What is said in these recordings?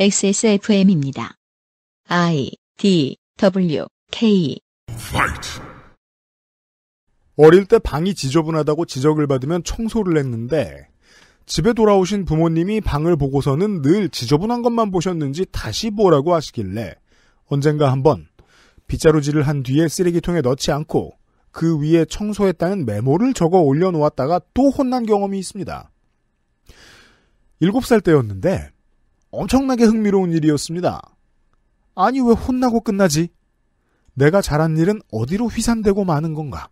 XSFM입니다. I D W K Fight. 어릴 때 방이 지저분하다고 지적을 받으면 청소를 했는데 집에 돌아오신 부모님이 방을 보고서는 늘 지저분한 것만 보셨는지 다시 보라고 하시길래 언젠가 한번 빗자루질을 한 뒤에 쓰레기통에 넣지 않고 그 위에 청소했다는 메모를 적어 올려놓았다가 또 혼난 경험이 있습니다. 7살 때였는데 엄청나게 흥미로운 일이었습니다. 아니 왜 혼나고 끝나지? 내가 잘한 일은 어디로 휘산되고 마는 건가?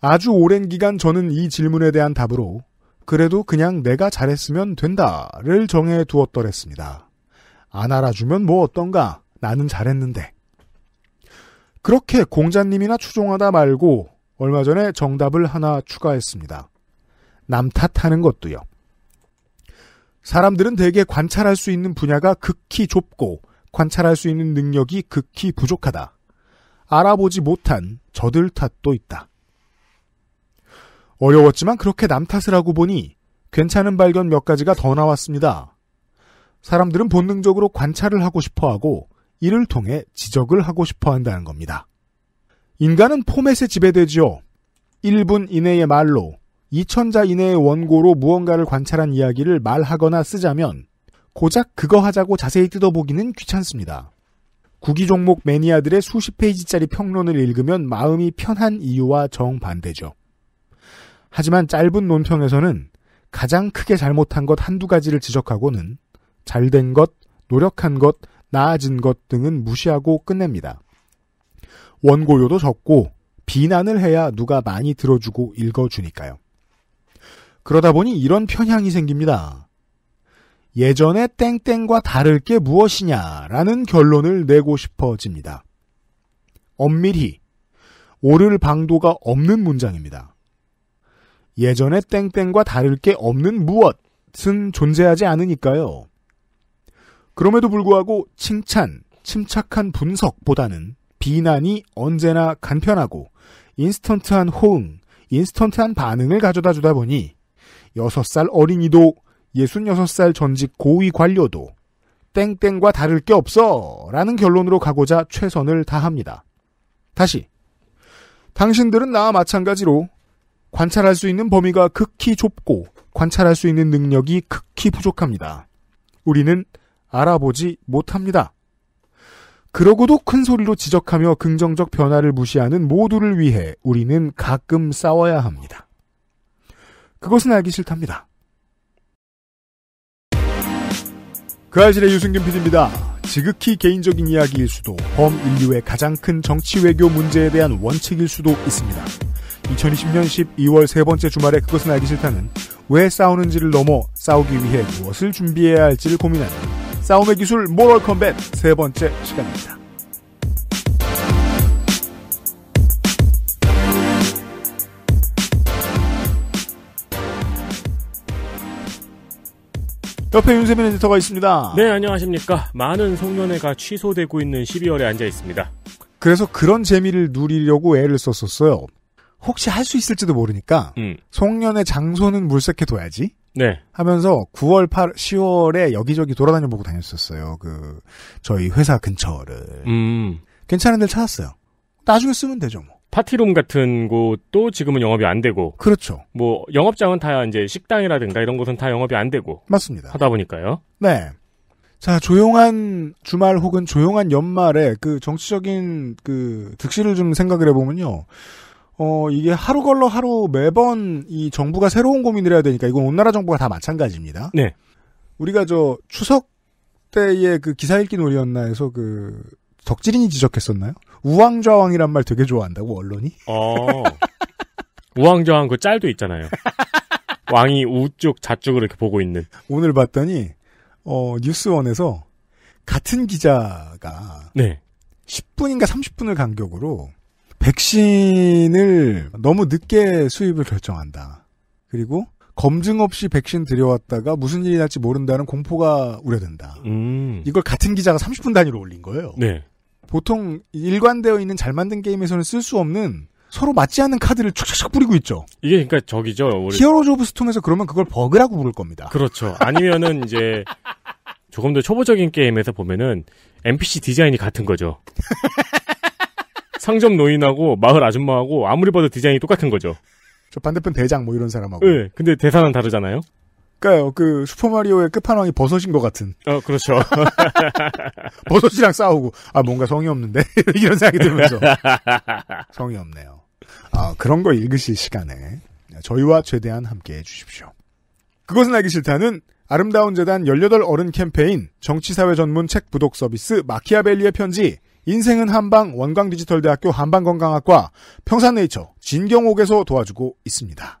아주 오랜 기간 저는 이 질문에 대한 답으로 그래도 그냥 내가 잘했으면 된다를 정해 두었더랬습니다. 안 알아주면 뭐 어떤가? 나는 잘했는데. 그렇게 공자님이나 추종하다 말고 얼마 전에 정답을 하나 추가했습니다. 남 탓하는 것도요. 사람들은 대개 관찰할 수 있는 분야가 극히 좁고 관찰할 수 있는 능력이 극히 부족하다. 알아보지 못한 저들 탓도 있다. 어려웠지만 그렇게 남 탓을 하고 보니 괜찮은 발견 몇 가지가 더 나왔습니다. 사람들은 본능적으로 관찰을 하고 싶어 하고 이를 통해 지적을 하고 싶어 한다는 겁니다. 인간은 포맷에 지배되지요. 1분 이내의 말로 2천자 이내의 원고로 무언가를 관찰한 이야기를 말하거나 쓰자면 고작 그거 하자고 자세히 뜯어보기는 귀찮습니다. 구기 종목 매니아들의 수십 페이지짜리 평론을 읽으면 마음이 편한 이유와 정반대죠. 하지만 짧은 논평에서는 가장 크게 잘못한 것 한두 가지를 지적하고는 잘된 것, 노력한 것, 나아진 것 등은 무시하고 끝냅니다. 원고료도 적고 비난을 해야 누가 많이 들어주고 읽어주니까요. 그러다 보니 이런 편향이 생깁니다. 예전에 땡땡과 다를 게 무엇이냐라는 결론을 내고 싶어집니다. 엄밀히 오를 방도가 없는 문장입니다. 예전에 땡땡과 다를 게 없는 무엇은 존재하지 않으니까요. 그럼에도 불구하고 칭찬, 침착한 분석보다는 비난이 언제나 간편하고 인스턴트한 호응, 인스턴트한 반응을 가져다 주다 보니 6살 어린이도 66살 전직 고위 관료도 땡땡과 다를 게 없어 라는 결론으로 가고자 최선을 다합니다. 다시 당신들은 나와 마찬가지로 관찰할 수 있는 범위가 극히 좁고 관찰할 수 있는 능력이 극히 부족합니다. 우리는 알아보지 못합니다. 그러고도 큰 소리로 지적하며 긍정적 변화를 무시하는 모두를 위해 우리는 가끔 싸워야 합니다. 그것은 알기 싫답니다. 그 알실의 유승균 PD입니다. 지극히 개인적인 이야기일 수도, 범 인류의 가장 큰 정치 외교 문제에 대한 원칙일 수도 있습니다. 2020년 12월 세 번째 주말에 그것은 알기 싫다는 왜 싸우는지를 넘어 싸우기 위해 무엇을 준비해야 할지를 고민하는 싸움의 기술 모럴 컴뱃 세 번째 시간입니다. 옆에 윤세민 에디터가 있습니다. 네, 안녕하십니까. 많은 송년회가 취소되고 있는 12월에 앉아 있습니다. 그래서 그런 재미를 누리려고 애를 썼었어요. 혹시 할 수 있을지도 모르니까 음. 송년회 장소는 물색해둬야지. 네. 하면서 9월 8, 10월에 여기저기 돌아다녀 보고 다녔었어요. 그 저희 회사 근처를. 음. 괜찮은 데 찾았어요. 나중에 쓰면 되죠, 뭐. 파티룸 같은 곳도 지금은 영업이 안 되고 그렇죠. 뭐 영업장은 다 이제 식당이라든가 이런 곳은 다 영업이 안 되고 맞습니다. 하다 보니까요. 네. 자 조용한 주말 혹은 조용한 연말에 그 정치적인 그 득실을 좀 생각을 해보면요. 어 이게 하루 걸러 하루 매번 이 정부가 새로운 고민을 해야 되니까 이건 온 나라 정부가 다 마찬가지입니다. 네. 우리가 저 추석 때의 그 기사 읽기 놀이였나 해서 그 덕질인이 지적했었나요? 우왕좌왕이란 말 되게 좋아한다고 언론이. 어. 우왕좌왕 그 짤도 있잖아요. 왕이 우쪽 좌쪽을 이렇게 보고 있는. 오늘 봤더니 어, 뉴스원에서 같은 기자가 네. 10분인가 30분을 간격으로 백신을 너무 늦게 수입을 결정한다. 그리고 검증 없이 백신 들여왔다가 무슨 일이 날지 모른다는 공포가 우려된다. 음. 이걸 같은 기자가 30분 단위로 올린 거예요. 네. 보통 일관되어 있는 잘 만든 게임에서는 쓸 수 없는 서로 맞지 않는 카드를 축축축 뿌리고 있죠. 이게 그러니까 저기죠. 우리... 히어로즈 오브 스톰에서 그러면 그걸 버그라고 부를 겁니다. 그렇죠. 아니면은 이제 조금 더 초보적인 게임에서 보면은 NPC 디자인이 같은 거죠. 상점 노인하고 마을 아줌마하고 아무리 봐도 디자인이 똑같은 거죠. 저 반대편 대장 뭐 이런 사람하고. 네, 근데 대사는 다르잖아요. 그러니까요. 그 슈퍼마리오의 끝판왕이 버섯인 것 같은. 어, 그렇죠. 버섯이랑 싸우고 아 뭔가 성이 없는데 이런 생각이 들면서 성이 없네요. 아 그런 거 읽으실 시간에 저희와 최대한 함께해 주십시오. 그것은 알기 싫다는 아름다운 재단 18 어른 캠페인 정치사회 전문 책 부독 서비스 마키아벨리의 편지 인생은 한방 원광디지털대학교 한방건강학과 평산네이처 진경옥에서 도와주고 있습니다.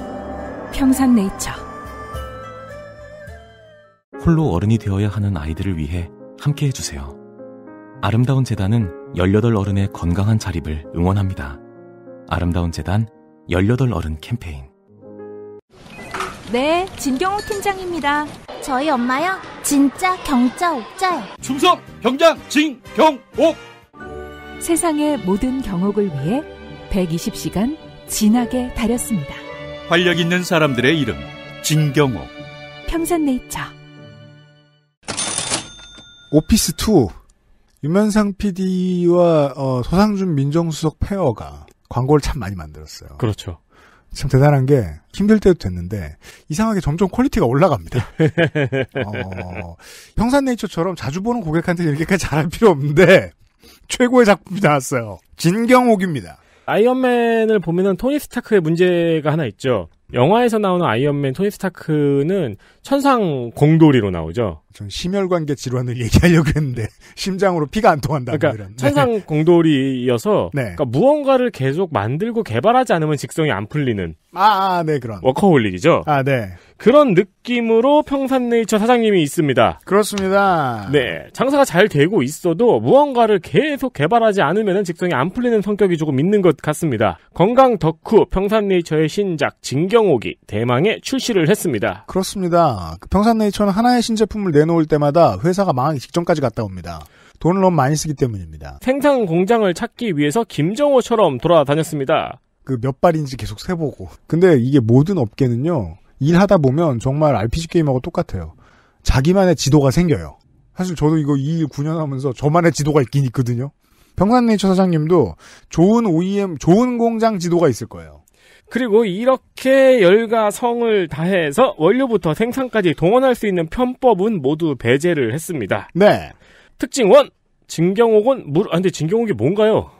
평산네이처 홀로 어른이 되어야 하는 아이들을 위해 함께 해주세요. 아름다운 재단은 18 어른의 건강한 자립을 응원합니다. 아름다운 재단 18 어른 캠페인 네, 진경호 팀장입니다. 저희 엄마요? 진짜 경자 옥자요. 충성 경장 진경옥. 세상의 모든 경옥을 위해 120시간 진하게 다렸습니다. 활력 있는 사람들의 이름 진경옥 평산네이처 오피스 2 유면상 PD와 어, 소상준 민정수석 페어가 광고를 참 많이 만들었어요. 그렇죠. 참 대단한 게 힘들 때도 됐는데 이상하게 점점 퀄리티가 올라갑니다. 어, 평산네이처처럼 자주 보는 고객한테 이렇게까지 잘할 필요 없는데 최고의 작품이 나왔어요. 진경옥입니다. 아이언맨을 보면은 토니 스타크의 문제가 하나 있죠. 영화에서 나오는 아이언맨 토니 스타크는 천상 공돌이로 나오죠. 전 심혈관계 질환을 얘기하려고 했는데 심장으로 피가 안 통한다. 그러니까 네. 천상 공돌이여서 네. 그러니까 무언가를 계속 만들고 개발하지 않으면 직성이 안 풀리는 아, 아, 네 그런 워커홀릭이죠. 아, 네. 그런 느낌으로 평산네이처 사장님이 있습니다. 그렇습니다. 네. 장사가 잘 되고 있어도 무언가를 계속 개발하지 않으면 직성이 안 풀리는 성격이 조금 있는 것 같습니다. 건강 덕후 평산네이처의 신작 진경옥이 대망의 출시를 했습니다. 그렇습니다. 그 평산네이처는 하나의 신제품을 내놓을 때마다 회사가 망하기 직전까지 갔다 옵니다. 돈을 너무 많이 쓰기 때문입니다. 생산 공장을 찾기 위해서 김정호처럼 돌아다녔습니다. 그몇 발인지 계속 세보고. 근데 이게 모든 업계는요. 일하다 보면 정말 RPG 게임하고 똑같아요. 자기만의 지도가 생겨요. 사실 저도 이거 이일 9년 하면서 저만의 지도가 있긴 있거든요. 평산네이처 사장님도 좋은 OEM, 좋은 공장 지도가 있을 거예요. 그리고 이렇게 열과 성을 다해서 원료부터 생산까지 동원할 수 있는 편법은 모두 배제를 했습니다. 네. 특징 1. 진경옥은 물, 아, 근데 진경옥이 뭔가요?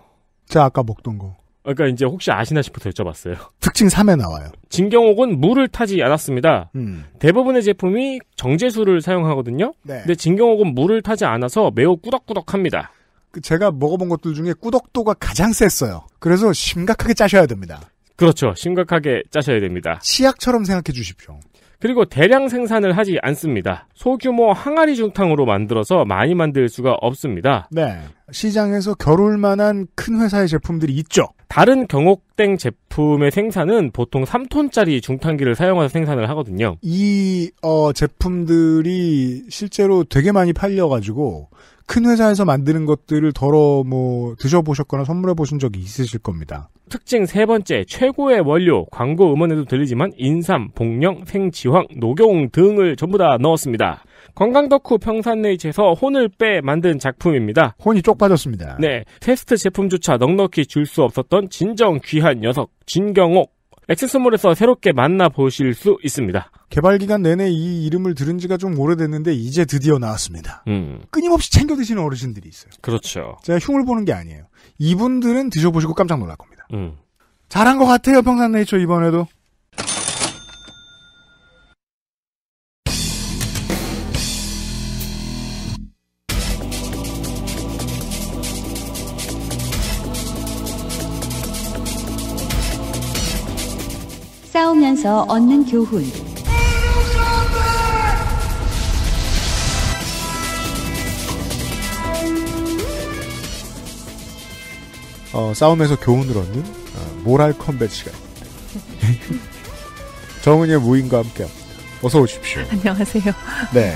제 아까 먹던 거. 그러니까 이제 혹시 아시나 싶어서 여쭤봤어요. 특징 3에 나와요. 진경옥은 물을 타지 않았습니다. 음. 대부분의 제품이 정제수를 사용하거든요. 네. 근데 진경옥은 물을 타지 않아서 매우 꾸덕꾸덕합니다. 그 제가 먹어본 것들 중에 꾸덕도가 가장 셌어요. 그래서 심각하게 짜셔야 됩니다. 그렇죠. 심각하게 짜셔야 됩니다. 치약처럼 생각해 주십시오. 그리고 대량 생산을 하지 않습니다. 소규모 항아리 중탕으로 만들어서 많이 만들 수가 없습니다. 네. 시장에서 겨룰 만한 큰 회사의 제품들이 있죠. 다른 경옥땡 제품의 생산은 보통 3톤짜리 중탕기를 사용해서 생산을 하거든요. 이 어, 제품들이 실제로 되게 많이 팔려가지고 큰 회사에서 만드는 것들을 덜어 뭐 드셔보셨거나 선물해 보신 적이 있으실 겁니다. 특징 세 번째 최고의 원료 광고 음원에도 들리지만 인삼, 복령, 생지황, 녹용 등을 전부 다 넣었습니다. 건강 덕후 평산네이츠에서 혼을 빼 만든 작품입니다. 혼이 쪽 빠졌습니다. 네, 테스트 제품조차 넉넉히 줄 수 없었던 진정 귀한 녀석 진경옥 액세스몰에서 새롭게 만나보실 수 있습니다. 개발 기간 내내 이 이름을 들은 지가 좀 오래됐는데 이제 드디어 나왔습니다. 음. 끊임없이 챙겨 드시는 어르신들이 있어요. 그렇죠. 제가 흉을 보는 게 아니에요. 이분들은 드셔보시고 깜짝 놀랄 겁니다. 음. 잘한 것 같아요 평산네이처 이번에도. 살면서 얻는 교훈. 어, 싸움에서 교훈을 얻는 어, 모랄 컴뱃 시간. 정은이의 무인과 함께 어서 오십시오. 안녕하세요. 네.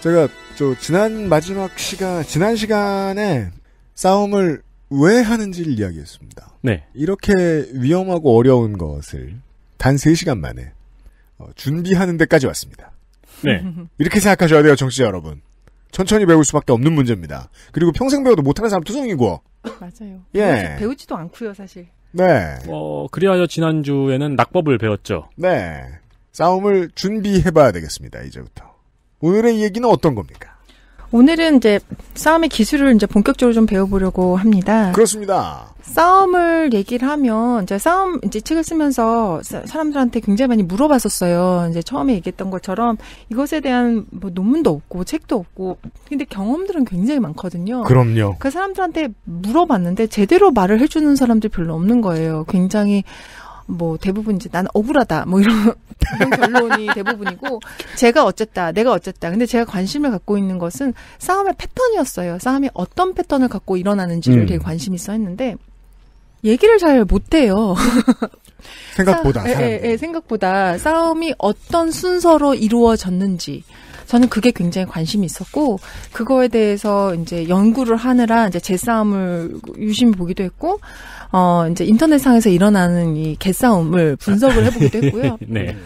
제가 저 지난 마지막 시간 지난 시간에 싸움을 왜 하는지를 이야기했습니다. 네. 이렇게 위험하고 어려운 것을 단 3시간 만에 어, 준비하는 데까지 왔습니다. 네. 이렇게 생각하셔야 돼요, 정치자 여러분. 천천히 배울 수밖에 없는 문제입니다. 그리고 평생 배워도 못하는 사람 투성이고. 맞아요. 예. 그렇죠. 배우지도 않고요, 사실. 네. 어, 그리하여 지난주에는 낙법을 배웠죠. 네. 싸움을 준비해봐야 되겠습니다, 이제부터. 오늘의 얘기는 어떤 겁니까? 오늘은 이제 싸움의 기술을 이제 본격적으로 좀 배워보려고 합니다. 그렇습니다. 싸움을 얘기를 하면 이제 싸움 이제 책을 쓰면서 사람들한테 굉장히 많이 물어봤었어요. 이제 처음에 얘기했던 것처럼 이것에 대한 뭐 논문도 없고 책도 없고 근데 경험들은 굉장히 많거든요. 그럼요. 그 사람들한테 물어봤는데 제대로 말을 해주는 사람들 별로 없는 거예요. 굉장히 뭐 대부분 이제 난 억울하다 뭐 이런, 이런 결론이 대부분이고 제가 어쨌다 내가 어쨌다 근데 제가 관심을 갖고 있는 것은 싸움의 패턴이었어요 싸움이 어떤 패턴을 갖고 일어나는지를 음. 되게 관심 있어 했는데 얘기를 잘 못해요 생각보다 싸, 예, 예, 생각보다 싸움이 어떤 순서로 이루어졌는지 저는 그게 굉장히 관심이 있었고 그거에 대해서 이제 연구를 하느라 이제 제 싸움을 유심히 보기도 했고 어, 이제 인터넷상에서 일어나는 이 개싸움을 분석을 해보기도 했고요. 네. 네.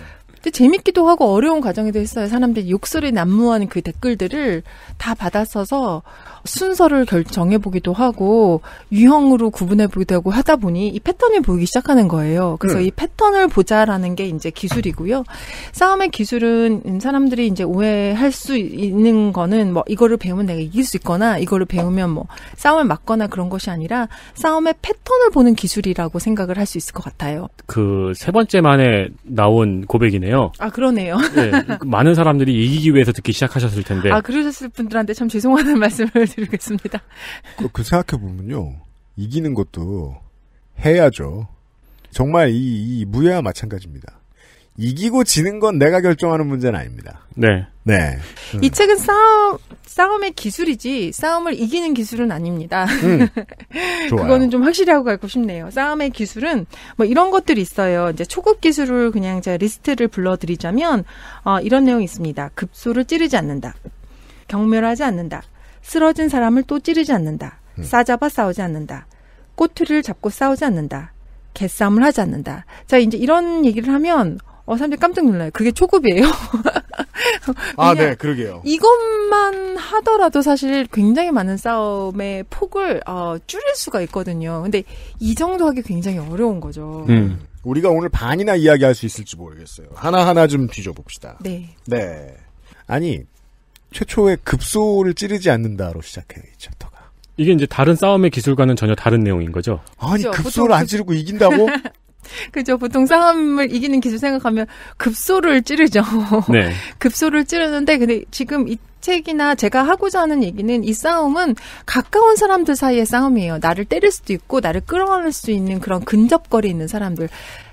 근데 재밌기도 하고 어려운 과정이도 했어요. 사람들이 욕설이 난무한 그 댓글들을 다 받아서서 순서를 결, 정해보기도 하고 유형으로 구분해보기도 하고 하다 보니 이 패턴이 보이기 시작하는 거예요. 그래서 음. 이 패턴을 보자라는 게 이제 기술이고요. 싸움의 기술은 사람들이 이제 오해할 수 있는 거는 뭐 이거를 배우면 내가 이길 수 있거나 이거를 배우면 뭐 싸움을 막거나 그런 것이 아니라 싸움의 패턴을 보는 기술이라고 생각을 할 수 있을 것 같아요. 그 세 번째 만에 나온 고백이네. 거네요. 아 그러네요. 네, 많은 사람들이 이기기 위해서 듣기 시작하셨을 텐데. 아 그러셨을 분들한테 참 죄송하다는 말씀을 드리겠습니다. 그, 그 생각해 보면요, 이기는 것도 해야죠. 정말 이, 이 무예와 마찬가지입니다. 이기고 지는 건 내가 결정하는 문제는 아닙니다. 네. 네. 음. 이 책은 싸움 싸움의 기술이지 싸움을 이기는 기술은 아닙니다. 음. 그거는 좀 확실히 하고 가고 싶네요. 싸움의 기술은 뭐 이런 것들이 있어요. 이제 초급 기술을 그냥 제가 리스트를 불러드리자면 어, 이런 내용이 있습니다. 급소를 찌르지 않는다. 경멸하지 않는다. 쓰러진 사람을 또 찌르지 않는다. 음. 싸잡아 싸우지 않는다. 꼬투리를 잡고 싸우지 않는다. 개싸움을 하지 않는다. 자, 이제 이런 얘기를 하면 어, 사람들이 깜짝 놀라요. 그게 초급이에요. 아, 네, 그러게요. 이것만 하더라도 사실 굉장히 많은 싸움의 폭을 어, 줄일 수가 있거든요. 근데 이 정도 하기 굉장히 어려운 거죠. 음. 우리가 오늘 반이나 이야기할 수 있을지 모르겠어요. 하나하나 좀 뒤져봅시다. 네. 네. 아니, 최초의 급소를 찌르지 않는다로 시작해요, 이 챕터가. 이게 이제 다른 싸움의 기술과는 전혀 다른 내용인 거죠? 아니, 그렇죠. 급소를 안 찌르고 이긴다고? 그죠. 보통 싸움을 이기는 기술 생각하면 급소를 찌르죠. 네. 급소를 찌르는데 근데 지금 이 책이나 제가 하고자 하는 얘기는 이 싸움은 가까운 사람들 사이의 싸움이에요. 나를 때릴 수도 있고 나를 끌어안을 수 있는 그런 근접거리 있는 사람들.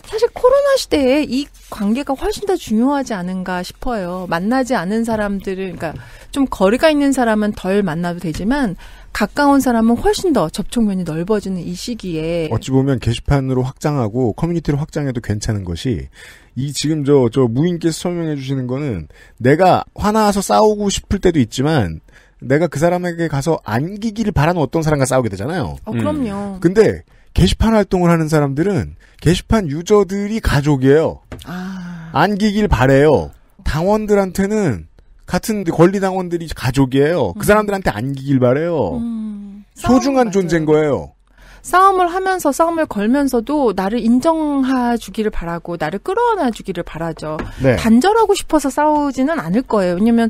사실 코로나 시대에 이 관계가 훨씬 더 중요하지 않은가 싶어요. 만나지 않은 사람들을, 그러니까 좀 거리가 있는 사람은 덜 만나도 되지만 가까운 사람은 훨씬 더 접촉면이 넓어지는 이 시기에 어찌 보면 게시판으로 확장하고 커뮤니티로 확장해도 괜찮은 것이 이 지금 저 저 무인께서 설명해 주시는 거는 내가 화나서 싸우고 싶을 때도 있지만 내가 그 사람에게 가서 안기기를 바라는 어떤 사람과 싸우게 되잖아요. 어, 그럼요. 음. 근데 게시판 활동을 하는 사람들은 게시판 유저들이 가족이에요. 아... 안기길 바래요. 당원들한테는 같은 권리당원들이 가족이에요. 그 음. 사람들한테 안기길 바래요. 음, 소중한 존재인 거예요. 싸움을 하면서 싸움을 걸면서도 나를 인정해주기를 바라고 나를 끌어안아주기를 바라죠. 네. 단절하고 싶어서 싸우지는 않을 거예요. 왜냐면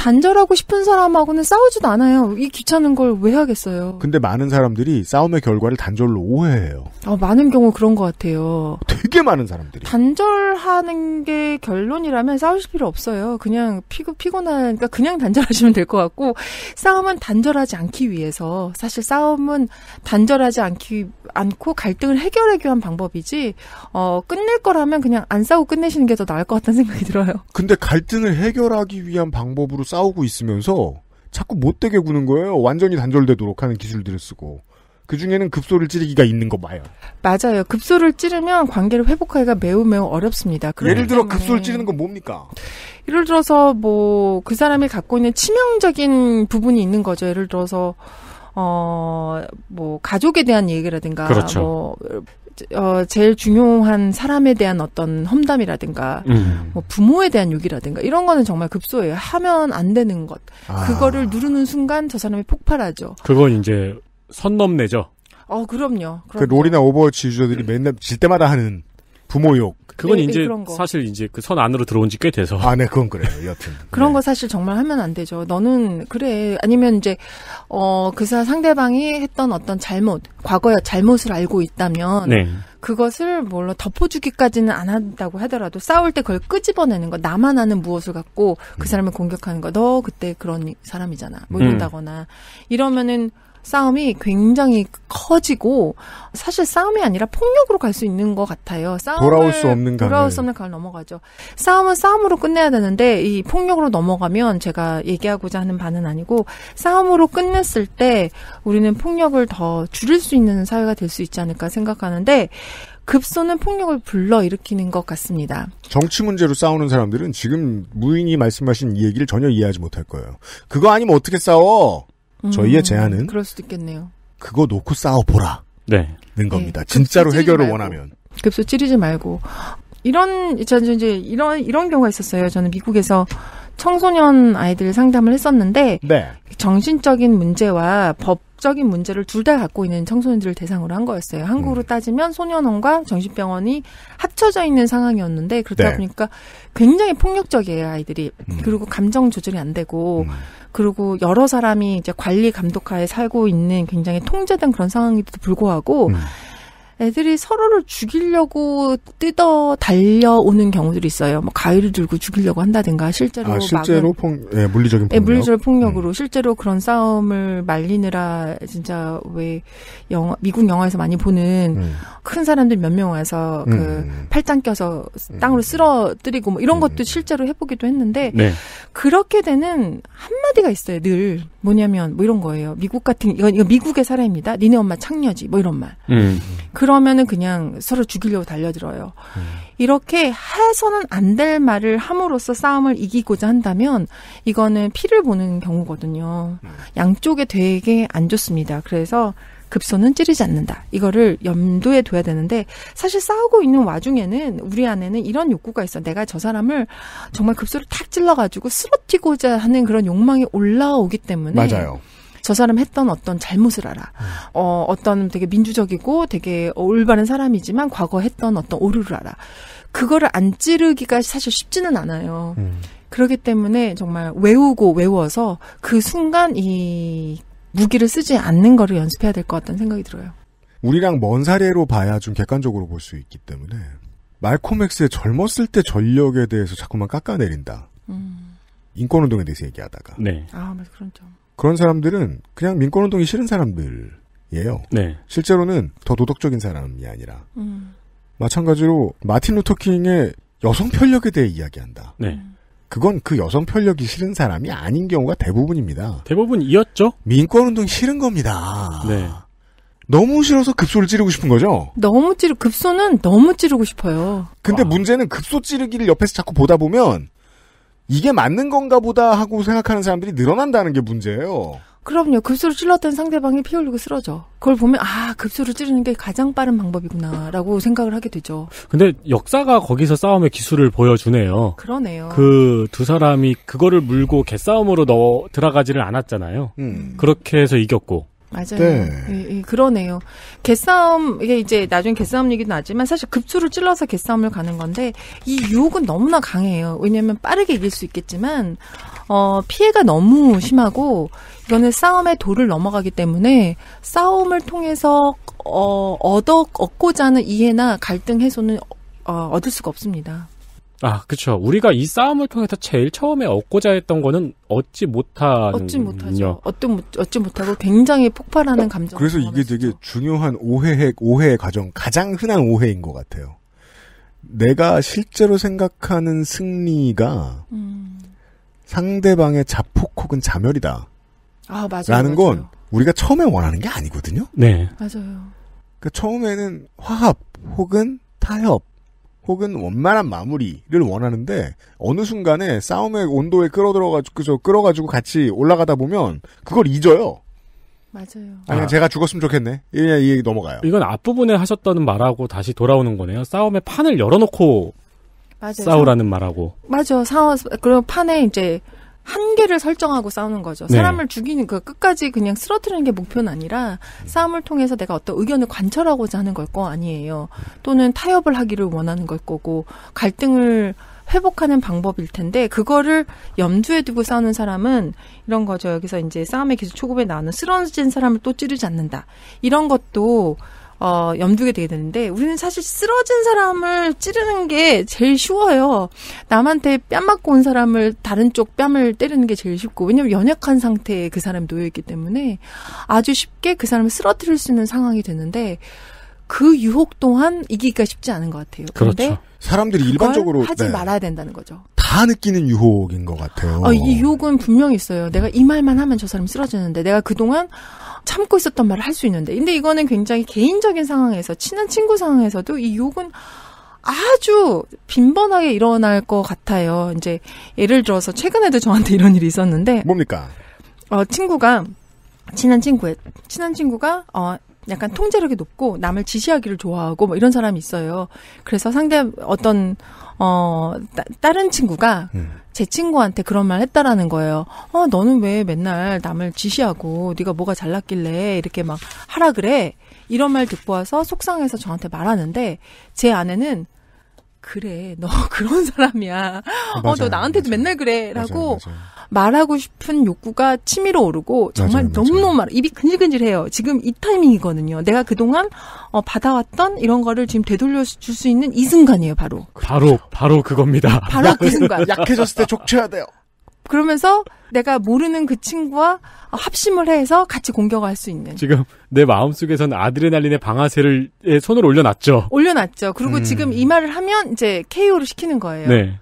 단절하고 싶은 사람하고는 싸우지도 않아요. 이 귀찮은 걸 왜 하겠어요. 근데 많은 사람들이 싸움의 결과를 단절로 오해해요. 아, 많은 경우 그런 것 같아요. 되게 많은 사람들이. 단절하는 게 결론이라면 싸우실 필요 없어요. 그냥 피고, 피곤하그니까 그냥 단절하시면 될 것 같고, 싸움은 단절하지 않기 위해서, 사실 싸움은 단절하지 않기, 않고 갈등을 해결하기 위한 방법이지, 어, 끝낼 거라면 그냥 안 싸우고 끝내시는 게 더 나을 것 같다는 생각이 들어요. 근데 갈등을 해결하기 위한 방법으로 싸우고 있으면서 자꾸 못되게 구는 거예요. 완전히 단절되도록 하는 기술들을 쓰고. 그 중에는 급소를 찌르기가 있는 거 봐요. 맞아요. 급소를 찌르면 관계를 회복하기가 매우 매우 어렵습니다. 예를 들어 급소를 찌르는 건 뭡니까? 예를 들어서 뭐 그 사람이 갖고 있는 치명적인 부분이 있는 거죠. 예를 들어서 어, 뭐, 가족에 대한 얘기라든가, 그렇죠. 뭐, 어, 제일 중요한 사람에 대한 어떤 험담이라든가, 음. 뭐 부모에 대한 욕이라든가, 이런 거는 정말 급소예요. 하면 안 되는 것. 아. 그거를 누르는 순간 저 사람이 폭발하죠. 그건 이제 선 넘내죠? 어, 그럼요. 그 그럼요. 그 롤이나 오버워치 유저들이 맨날 질 때마다 하는. 부모 욕. 그건 네, 네 이제 사실 이제 그 선 안으로 들어온 지 꽤 돼서. 아, 네, 그건 그래요. 여튼. 그런 네. 거 사실 정말 하면 안 되죠. 너는 그래. 아니면 이제 어, 그사 상대방이 했던 어떤 잘못, 과거의 잘못을 알고 있다면 네. 그것을 뭘로 덮어주기까지는 안 한다고 하더라도 싸울 때 그걸 끄집어내는 거 나만 아는 무엇을 갖고 그 음. 사람을 공격하는 거 너 그때 그런 사람이잖아 뭐 음. 이런다거나 음. 이러면은 싸움이 굉장히 커지고 사실 싸움이 아니라 폭력으로 갈 수 있는 것 같아요. 싸움을 돌아올 수 없는 강 돌아올 수 없는 강을 넘어가죠. 싸움은 싸움으로 끝내야 되는데 이 폭력으로 넘어가면 제가 얘기하고자 하는 바는 아니고 싸움으로 끝냈을 때 우리는 폭력을 더 줄일 수 있는 사회가 될 수 있지 않을까 생각하는데 급소는 폭력을 불러일으키는 것 같습니다. 정치 문제로 싸우는 사람들은 지금 무인이 말씀하신 이 얘기를 전혀 이해하지 못할 거예요. 그거 아니면 어떻게 싸워? 저희의 음, 제안은 그럴 수도 있겠네요. 그거 놓고 싸워보라. 네. 는 겁니다. 네. 진짜로 해결을 말고. 원하면. 급소 찌르지 말고. 이런, 이제 이런, 이런 경우가 있었어요. 저는 미국에서 청소년 아이들 상담을 했었는데. 네. 정신적인 문제와 법 국적인 문제를 둘 다 갖고 있는 청소년들을 대상으로 한 거였어요. 한국으로 음. 따지면 소년원과 정신병원이 합쳐져 있는 상황이었는데 그렇다 네. 보니까 굉장히 폭력적이에요 아이들이. 음. 그리고 감정 조절이 안 되고 음. 그리고 여러 사람이 이제 관리 감독하에 살고 있는 굉장히 통제된 그런 상황에도 불구하고 음. 애들이 서로를 죽이려고 뜯어 달려오는 경우들이 있어요. 뭐 가위를 들고 죽이려고 한다든가 실제로 아, 실제로 폭 예, 물리적인 폭력. 예, 물리적 폭력으로 음. 실제로 그런 싸움을 말리느라 진짜 왜 영화 미국 영화에서 많이 보는 음. 큰 사람들 몇 명 와서 그 음. 팔짱 껴서 땅으로 쓰러뜨리고뭐 음. 이런 음. 것도 실제로 해보기도 했는데 네. 그렇게 되는 한마디가 있어요. 늘 뭐냐면 뭐 이런 거예요. 미국 같은 이건 이거 미국의 사람입니다. 니네 엄마 창녀지 뭐 이런 말. 음. 그러면은 그냥 서로 죽이려고 달려들어요. 음. 이렇게 해서는 안 될 말을 함으로써 싸움을 이기고자 한다면 이거는 피를 보는 경우거든요. 음. 양쪽에 되게 안 좋습니다. 그래서 급소는 찌르지 않는다. 이거를 염두에 둬야 되는데 사실 싸우고 있는 와중에는 우리 안에는 이런 욕구가 있어. 내가 저 사람을 정말 급소를 탁 찔러가지고 쓰러뜨리고자 하는 그런 욕망이 올라오기 때문에 맞아요. 저 사람 했던 어떤 잘못을 알아. 어, 어떤 되게 민주적이고 되게 올바른 사람이지만 과거 했던 어떤 오류를 알아. 그거를 안 찌르기가 사실 쉽지는 않아요. 음. 그렇기 때문에 정말 외우고 외워서 그 순간 이 무기를 쓰지 않는 거를 연습해야 될 것 같다는 생각이 들어요. 우리랑 먼 사례로 봐야 좀 객관적으로 볼 수 있기 때문에 말콤 엑스의 젊었을 때 전력에 대해서 자꾸만 깎아내린다. 음. 인권운동에 대해서 얘기하다가. 네. 아, 맞아, 그런 점. 그런 사람들은 그냥 민권운동이 싫은 사람들이에요. 네. 실제로는 더 도덕적인 사람이 아니라. 음. 마찬가지로 마틴 루터 킹의 여성 편력에 대해 이야기한다. 네. 음. 그건 그 여성 편력이 싫은 사람이 아닌 경우가 대부분입니다. 대부분이었죠. 민권운동 싫은 겁니다. 네. 너무 싫어서 급소를 찌르고 싶은 거죠? 너무 찌르, 급소는 너무 찌르고 싶어요. 근데 와. 문제는 급소 찌르기를 옆에서 자꾸 보다 보면 이게 맞는 건가 보다 하고 생각하는 사람들이 늘어난다는 게 문제예요. 그럼요. 급수를 찔렀던 상대방이 피 흘리고 쓰러져. 그걸 보면 아 급수를 찌르는 게 가장 빠른 방법이구나라고 생각을 하게 되죠. 근데 역사가 거기서 싸움의 기술을 보여주네요. 그러네요. 그 두 사람이 그거를 물고 개싸움으로 넣어 들어가지를 않았잖아요. 음. 그렇게 해서 이겼고 맞아요. 네. 예, 예, 그러네요. 개싸움 이게 이제 나중에 개싸움 얘기도 나지만 사실 급수를 찔러서 개싸움을 가는 건데 이 유혹은 너무나 강해요. 왜냐하면 빠르게 이길 수 있겠지만 어, 피해가 너무 심하고 이거는 싸움의 도를 넘어가기 때문에 싸움을 통해서 어, 얻어 얻고자 하는 이해나 갈등 해소는 어, 얻을 수가 없습니다. 아, 그렇죠. 우리가 이 싸움을 통해서 제일 처음에 얻고자 했던 거는 얻지 못하 얻지 못하죠. 얻지, 얻지 못하고 굉장히 폭발하는 어, 감정. 그래서 이게 되게 있죠. 중요한 오해의 오해의 과정, 가장 흔한 오해인 것 같아요. 내가 실제로 생각하는 승리가 음. 상대방의 자폭 혹은 자멸이다. 아, 맞아요. 라는 건 맞아요. 우리가 처음에 원하는 게 아니거든요. 네. 맞아요. 그러니까 처음에는 화합 혹은 타협 혹은 원만한 마무리를 원하는데 어느 순간에 싸움의 온도에 끌어들어가지고 그저 끌어가지고 같이 올라가다 보면 그걸 잊어요. 맞아요. 아니 아. 제가 죽었으면 좋겠네. 그냥 이 얘기 넘어가요. 이건 앞부분에 하셨다는 말하고 다시 돌아오는 거네요. 싸움의 판을 열어놓고 맞아요. 싸우라는 말하고. 맞아. 싸워 그런 판에 이제 한계를 설정하고 싸우는 거죠. 네. 사람을 네. 죽이는 그 끝까지 그냥 쓰러뜨리는 게 목표는 아니라 싸움을 통해서 내가 어떤 의견을 관철하고자 하는 걸 거 아니에요. 또는 타협을 하기를 원하는 걸 거고 갈등을 회복하는 방법일 텐데 그거를 염두에 두고 싸우는 사람은 이런 거죠. 여기서 이제 싸움의 기술 초급에 나오는 쓰러진 사람을 또 찌르지 않는다. 이런 것도 어, 염두게 되게 되는데 우리는 사실 쓰러진 사람을 찌르는 게 제일 쉬워요. 남한테 뺨 맞고 온 사람을 다른 쪽 뺨을 때리는 게 제일 쉽고 왜냐면 연약한 상태에 그 사람이 놓여 있기 때문에 아주 쉽게 그 사람을 쓰러뜨릴 수 있는 상황이 되는데 그 유혹 또한 이기기가 쉽지 않은 것 같아요. 그런데 그렇죠. 사람들이 일반적으로 하지 네. 말아야 된다는 거죠. 다 느끼는 유혹인 것 같아요. 아, 이 유혹은 분명히 있어요. 내가 이 말만 하면 저 사람 쓰러지는데 내가 그동안 참고 있었던 말을 할 수 있는데. 근데 이거는 굉장히 개인적인 상황에서 친한 친구 상황에서도 이 유혹은 아주 빈번하게 일어날 것 같아요. 이제 예를 들어서 최근에도 저한테 이런 일이 있었는데 뭡니까? 어 친구가 친한 친구에 친한 친구가 어 약간 통제력이 높고 남을 지시하기를 좋아하고 뭐 이런 사람이 있어요. 그래서 상대 어떤 어, 따, 다른 친구가 음. 제 친구한테 그런 말 했다라는 거예요. 어, 너는 왜 맨날 남을 지시하고 네가 뭐가 잘났길래 이렇게 막 하라 그래? 이런 말 듣고 와서 속상해서 저한테 말하는데 제 아내는 그래 너 그런 사람이야. 어 너 나한테도 맞아요. 맨날 그래라고 맞아요, 맞아요. 말하고 싶은 욕구가 치밀어 오르고 정말 맞아요, 맞아요. 너무너무 말 입이 근질근질해요. 지금 이 타이밍이거든요. 내가 그동안 어, 받아왔던 이런 거를 지금 되돌려 줄 수 있는 이 순간이에요, 바로. 바로 바로 그겁니다. 바로 그 순간. 약해졌을 때 족쳐야 돼요. 그러면서 내가 모르는 그 친구와 합심을 해서 같이 공격할 수 있는. 지금 내 마음속에선 아드레날린의 방아쇠를 손을 올려놨죠. 올려놨죠. 그리고 음. 지금 이 말을 하면 이제 KO를 시키는 거예요. 네.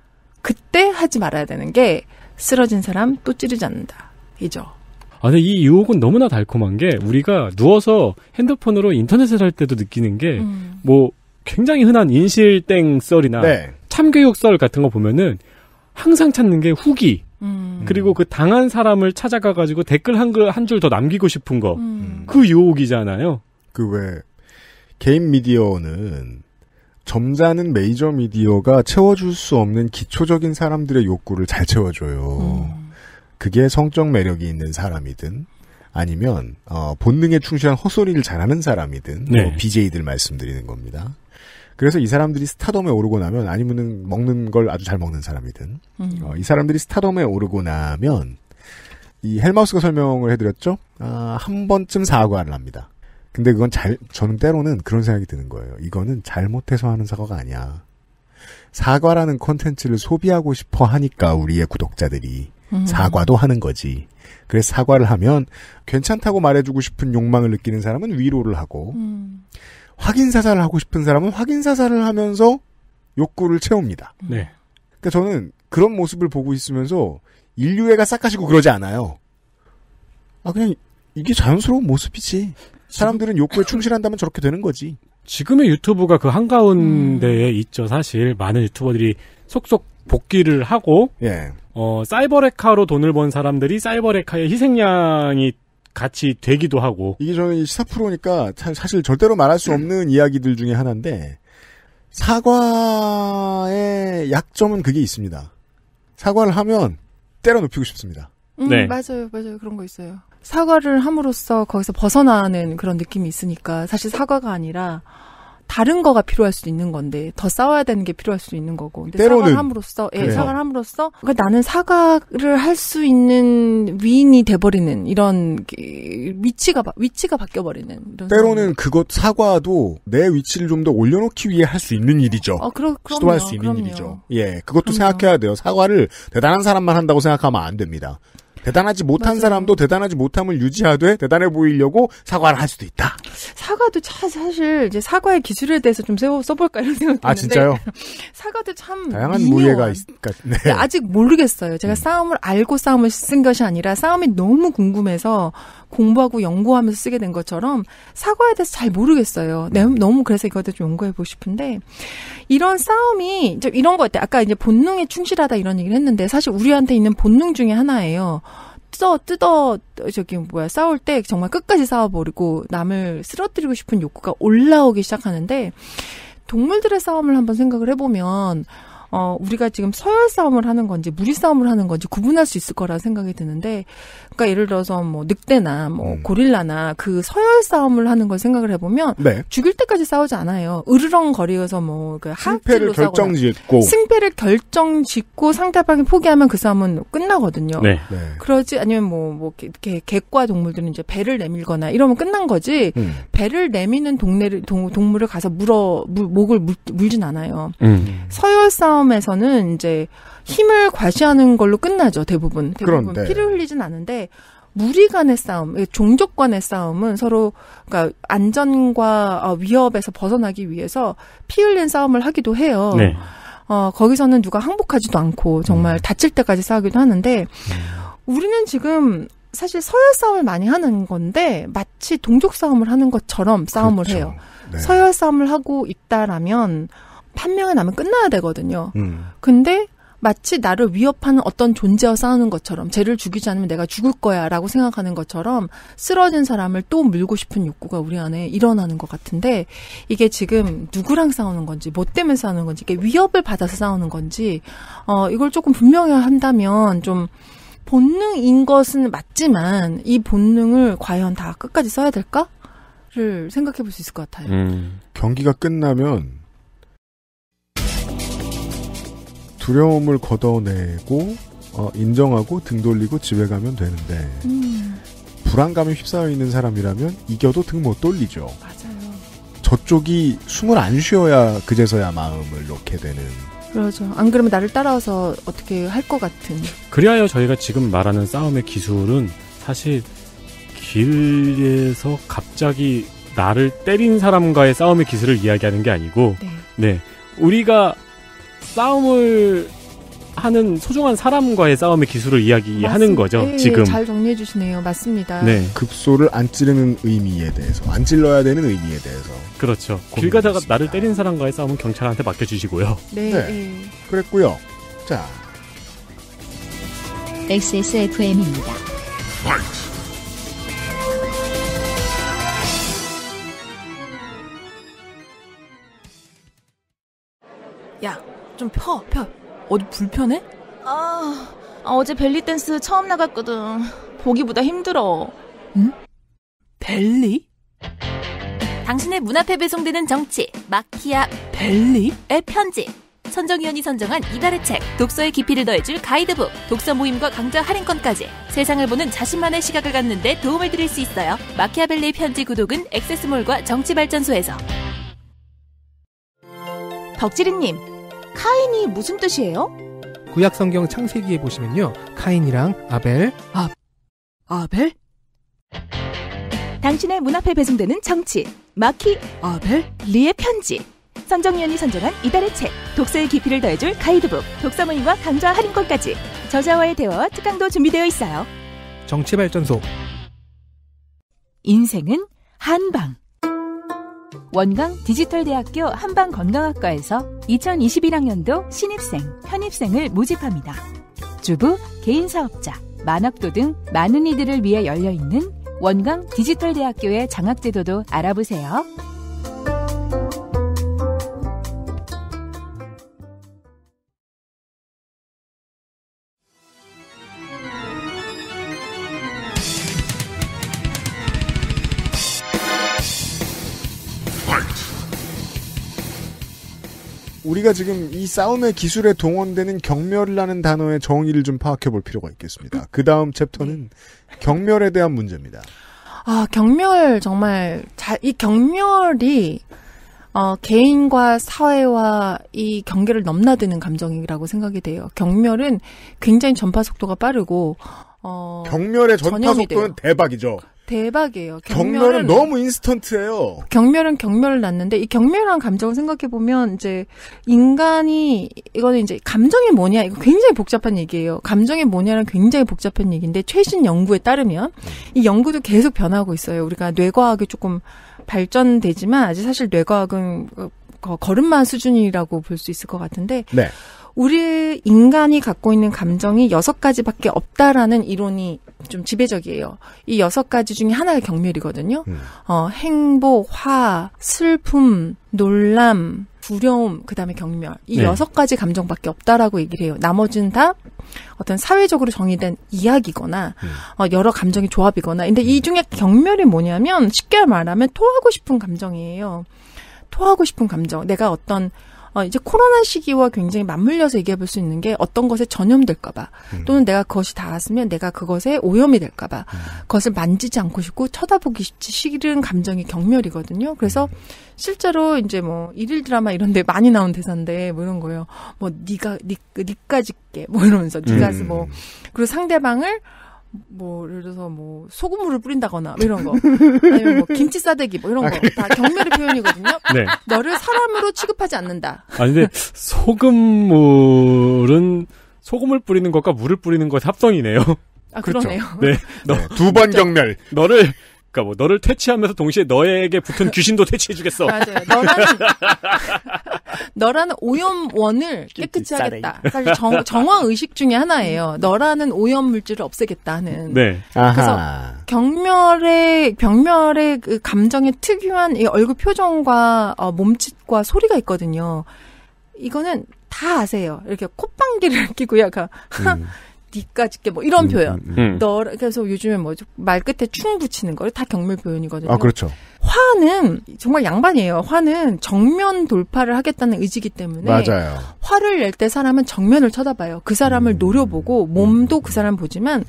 그때 하지 말아야 되는 게 쓰러진 사람 또 찌르지 않는다. 이죠. 아, 근데 이 유혹은 너무나 달콤한 게 우리가 누워서 핸드폰으로 인터넷을 할 때도 느끼는 게뭐 음. 뭐 굉장히 흔한 인실땡 썰이나 네. 참교육 썰 같은 거 보면은 항상 찾는 게 후기. 음. 그리고 그 당한 사람을 찾아가 가지고 댓글 한글 한 줄 더 남기고 싶은 거그 음. 유혹이잖아요. 그왜 개인 미디어는 점잖은 메이저 미디어가 채워줄 수 없는 기초적인 사람들의 욕구를 잘 채워줘요. 음. 그게 성적 매력이 있는 사람이든 아니면 어, 본능에 충실한 헛소리를 잘하는 사람이든 뭐 네. 뭐 BJ들 말씀드리는 겁니다. 그래서 이 사람들이 스타덤에 오르고 나면 아니면은 먹는 걸 아주 잘 먹는 사람이든 음. 어, 이 사람들이 스타덤에 오르고 나면 이 헬마우스가 설명을 해드렸죠. 아, 한 번쯤 사과를 합니다. 근데 그건 잘, 저는 때로는 그런 생각이 드는 거예요. 이거는 잘못해서 하는 사과가 아니야. 사과라는 콘텐츠를 소비하고 싶어 하니까 우리의 구독자들이 음. 사과도 하는 거지. 그래서 사과를 하면 괜찮다고 말해주고 싶은 욕망을 느끼는 사람은 위로를 하고 음. 확인사살을 하고 싶은 사람은 확인사살을 하면서 욕구를 채웁니다. 음. 네. 그러니까 저는 그런 모습을 보고 있으면서 인류애가 싹 가시고 그러지 않아요. 아 그냥 이게 자연스러운 모습이지. 사람들은 욕구에 충실한다면 저렇게 되는 거지. 지금의 유튜브가 그 한가운데에 음. 있죠, 사실. 많은 유튜버들이 속속 복귀를 하고, 예. 어, 사이버레카로 돈을 번 사람들이 사이버레카의 희생양이 같이 되기도 하고. 이게 저는 시사 프로니까 사실 절대로 말할 수 없는 음. 이야기들 중에 하나인데, 사과의 약점은 그게 있습니다. 사과를 하면 때려 눕히고 싶습니다. 음, 네. 맞아요, 맞아요. 그런 거 있어요. 사과를 함으로써 거기서 벗어나는 그런 느낌이 있으니까 사실 사과가 아니라 다른 거가 필요할 수도 있는 건데 더 싸워야 되는 게 필요할 수도 있는 거고 근데 때로는 사과를 함으로써 예 그래요. 사과를 함으로써 그러니까 나는 사과를 할 수 있는 위인이 돼버리는 이런 위치가 위치가 바뀌어 버리는 때로는 그것 사과도 내 위치를 좀 더 올려놓기 위해 할 수 있는 일이죠. 어, 아, 그러, 그럼요, 시도할 수 있는 그럼요. 일이죠. 예, 그것도 그럼요. 생각해야 돼요. 사과를 대단한 사람만 한다고 생각하면 안 됩니다. 대단하지 못한 맞아요. 사람도 대단하지 못함을 유지하되 대단해 보이려고 사과를 할 수도 있다. 사과도 참 사실 이제 사과의 기술에 대해서 좀 세워 써볼까 이런 생각도 아, 는데 진짜요? 사과도 참 다양한 무예가 있을까. 네. 아직 모르겠어요. 제가 음. 싸움을 알고 싸움을 쓴 것이 아니라 싸움이 너무 궁금해서 공부하고 연구하면서 쓰게 된 것처럼 사과에 대해서 잘 모르겠어요. 네, 음. 너무 그래서 이것도좀 연구해보고 싶은데 이런 싸움이 이런 것 같아요. 아까 이제 본능에 충실하다 이런 얘기를 했는데 사실 우리한테 있는 본능 중에 하나예요. 뜯어 뜯어 저기 뭐야 싸울 때 정말 끝까지 싸워버리고 남을 쓰러뜨리고 싶은 욕구가 올라오기 시작하는데 동물들의 싸움을 한번 생각을 해보면 어, 우리가 지금 서열 싸움을 하는 건지 무리 싸움을 하는 건지 구분할 수 있을 거라 생각이 드는데, 그러니까 예를 들어서 뭐 늑대나 뭐 음. 고릴라나 그 서열 싸움을 하는 걸 생각을 해보면 네. 죽일 때까지 싸우지 않아요. 으르렁거리면서 뭐그 승패를 결정짓고 승패를 결정짓고 상대방이 포기하면 그 싸움은 끝나거든요. 네. 네. 그러지 아니면 뭐뭐 뭐 이렇게 뭐 객과 동물들은 이제 배를 내밀거나 이러면 끝난 거지. 음. 배를 내미는 동네를 동, 동물을 가서 물어 물, 목을 물, 물진 않아요. 음. 서열 싸움 싸움에서는 이제 힘을 과시하는 걸로 끝나죠 대부분. 대부분 그런데. 피를 흘리진 않은데 무리 간의 싸움, 예, 종족 간의 싸움은 서로 그러니까 안전과 어, 위협에서 벗어나기 위해서 피 흘린 싸움을 하기도 해요. 네. 어, 거기서는 누가 항복하지도 않고 정말 음. 다칠 때까지 싸우기도 하는데 음. 우리는 지금 사실 서열 싸움을 많이 하는 건데 마치 동족 싸움을 하는 것처럼 싸움을 그렇죠. 해요. 네. 서열 싸움을 하고 있다라면 판명이 나면 끝나야 되거든요. 음. 근데 마치 나를 위협하는 어떤 존재와 싸우는 것처럼 죄를 죽이지 않으면 내가 죽을 거야라고 생각하는 것처럼 쓰러진 사람을 또 물고 싶은 욕구가 우리 안에 일어나는 것 같은데 이게 지금 누구랑 싸우는 건지 뭐 때문에 싸우는 건지 이게 위협을 받아서 싸우는 건지 어 이걸 조금 분명히 한다면 좀 본능인 것은 맞지만 이 본능을 과연 다 끝까지 써야 될까를 생각해 볼 수 있을 것 같아요. 음. 경기가 끝나면 두려움을 걷어내고 어, 인정하고 등 돌리고 집에 가면 되는데 음. 불안감에 휩싸여 있는 사람이라면 이겨도 등 못 돌리죠. 맞아요. 저쪽이 숨을 안 쉬어야 그제서야 마음을 놓게 되는. 그러죠. 안 그러면 나를 따라와서 어떻게 할 것 같은. 그리하여 저희가 지금 말하는 싸움의 기술은 사실 길에서 갑자기 나를 때린 사람과의 싸움의 기술을 이야기하는 게 아니고, 네. 네. 우리가 싸움을 하는 소중한 사람과의 싸움의 기술을 이야기하는 거죠. 네, 지금 잘 정리해 주시네요. 맞습니다. 네, 급소를 안 찌르는 의미에 대해서 안 찔러야 되는 의미에 대해서 그렇죠. 길 가다가 나를 때린 사람과의 싸움은 경찰한테 맡겨주시고요. 네, 네. 네. 그랬고요. 자, XSFM입니다. 파이트. 야. 좀 펴, 펴. 어디 불편해? 아, 아, 어제 벨리 댄스 처음 나갔거든. 보기보다 힘들어. 응? 벨리? 당신의 문 앞에 배송되는 정치, 마키아 벨리의 편지. 선정위원이 선정한 이달의 책, 독서의 깊이를 더해줄 가이드북, 독서 모임과 강좌 할인권까지 세상을 보는 자신만의 시각을 갖는 데 도움을 드릴 수 있어요. 마키아벨리의 편지 구독은 액세스몰과 정치발전소에서. 덕지린님 카인이 무슨 뜻이에요? 구약 성경 창세기에 보시면요. 카인이랑 아벨. 아, 아벨? 당신의 문 앞에 배송되는 정치. 마키 아벨 리의 편지. 선정위원이 선정한 이달의 책. 독서의 깊이를 더해줄 가이드북. 독서 모임과 강좌 할인권까지. 저자와의 대화와 특강도 준비되어 있어요. 정치발전소. 인생은 한방. 원광 디지털대학교 한방건강학과에서 2021학년도 신입생, 편입생을 모집합니다. 주부, 개인사업자, 만학도 등 많은 이들을 위해 열려있는 원광 디지털대학교의 장학제도도 알아보세요. 우리가 지금 이 싸움의 기술에 동원되는 경멸이라는 단어의 정의를 좀 파악해 볼 필요가 있겠습니다. 그 다음 챕터는 경멸에 대한 문제입니다. 아, 경멸 정말 자, 이 경멸이 어, 개인과 사회와 이 경계를 넘나드는 감정이라고 생각이 돼요. 경멸은 굉장히 전파 속도가 빠르고 어, 경멸의 전파 속도는 대박이죠. 대박이에요. 경멸은, 경멸은 너무 인스턴트예요. 경멸은 경멸을 낳는데 이 경멸한 감정을 생각해 보면 이제 인간이 이거는 이제 감정이 뭐냐 이거 굉장히 복잡한 얘기예요. 감정이 뭐냐는 굉장히 복잡한 얘기인데 최신 연구에 따르면 이 연구도 계속 변하고 있어요. 우리가 뇌과학이 조금 발전되지만 아직 사실 뇌과학은 걸음마 수준이라고 볼 수 있을 것 같은데 네. 우리 인간이 갖고 있는 감정이 여섯 가지밖에 없다라는 이론이 좀 지배적이에요. 이 여섯 가지 중에 하나가 경멸이거든요. 음. 어, 행복, 화, 슬픔, 놀람, 두려움, 그 다음에 경멸. 이 네. 여섯 가지 감정밖에 없다라고 얘기를 해요. 나머지는 다 어떤 사회적으로 정의된 이야기거나, 음. 어, 여러 감정의 조합이거나. 근데 이 음. 중에 경멸이 뭐냐면, 쉽게 말하면 토하고 싶은 감정이에요. 토하고 싶은 감정. 내가 어떤 어, 이제 코로나 시기와 굉장히 맞물려서 얘기해 볼 수 있는 게 어떤 것에 전염될까봐 음. 또는 내가 그것이 닿았으면 내가 그것에 오염이 될까봐 음. 그것을 만지지 않고 싶고 쳐다보기 싫은 감정이 경멸이거든요. 그래서 음. 실제로 이제 뭐 일일 드라마 이런데 많이 나온 대사인데 뭐 이런 거예요. 뭐니가네 그 니까지 게뭐 이러면서 니가뭐 음. 그리고 상대방을 뭐 예를 들어서 뭐 소금물을 뿌린다거나 뭐 이런 거 아니면 뭐 김치 싸대기 뭐 이런 거다 아, 그- 경멸의 표현이거든요. 네. 너를 사람으로 취급하지 않는다. 아니 근데 소금물은 소금을 뿌리는 것과 물을 뿌리는 것 합성이네요. 아 그러네요. 그렇죠. 네. 네. 두번 경멸. 너를 그러니까 뭐 너를 퇴치하면서 동시에 너에게 붙은 귀신도 퇴치해주겠어. 맞아요. 너라는 너라는 오염원을 깨끗이 하겠다. 사실 정, 정황 의식 중에 하나예요. 너라는 오염 물질을 없애겠다는. 네. 그래서 경멸의 병멸의 그 감정의 특유한 이 얼굴 표정과 어, 몸짓과 소리가 있거든요. 이거는 다 아세요. 이렇게 콧방귀를 끼고 약간 음. 니까짓게 뭐 이런 음, 표현. 너 음, 음. 그래서 요즘에 뭐 말 끝에 충 붙이는 거를 다 경멸 표현이거든요. 아 그렇죠. 화는 정말 양반이에요. 화는 정면 돌파를 하겠다는 의지기 때문에 맞아요. 화를 낼 때 사람은 정면을 쳐다봐요. 그 사람을 노려보고 몸도 그 사람 보지만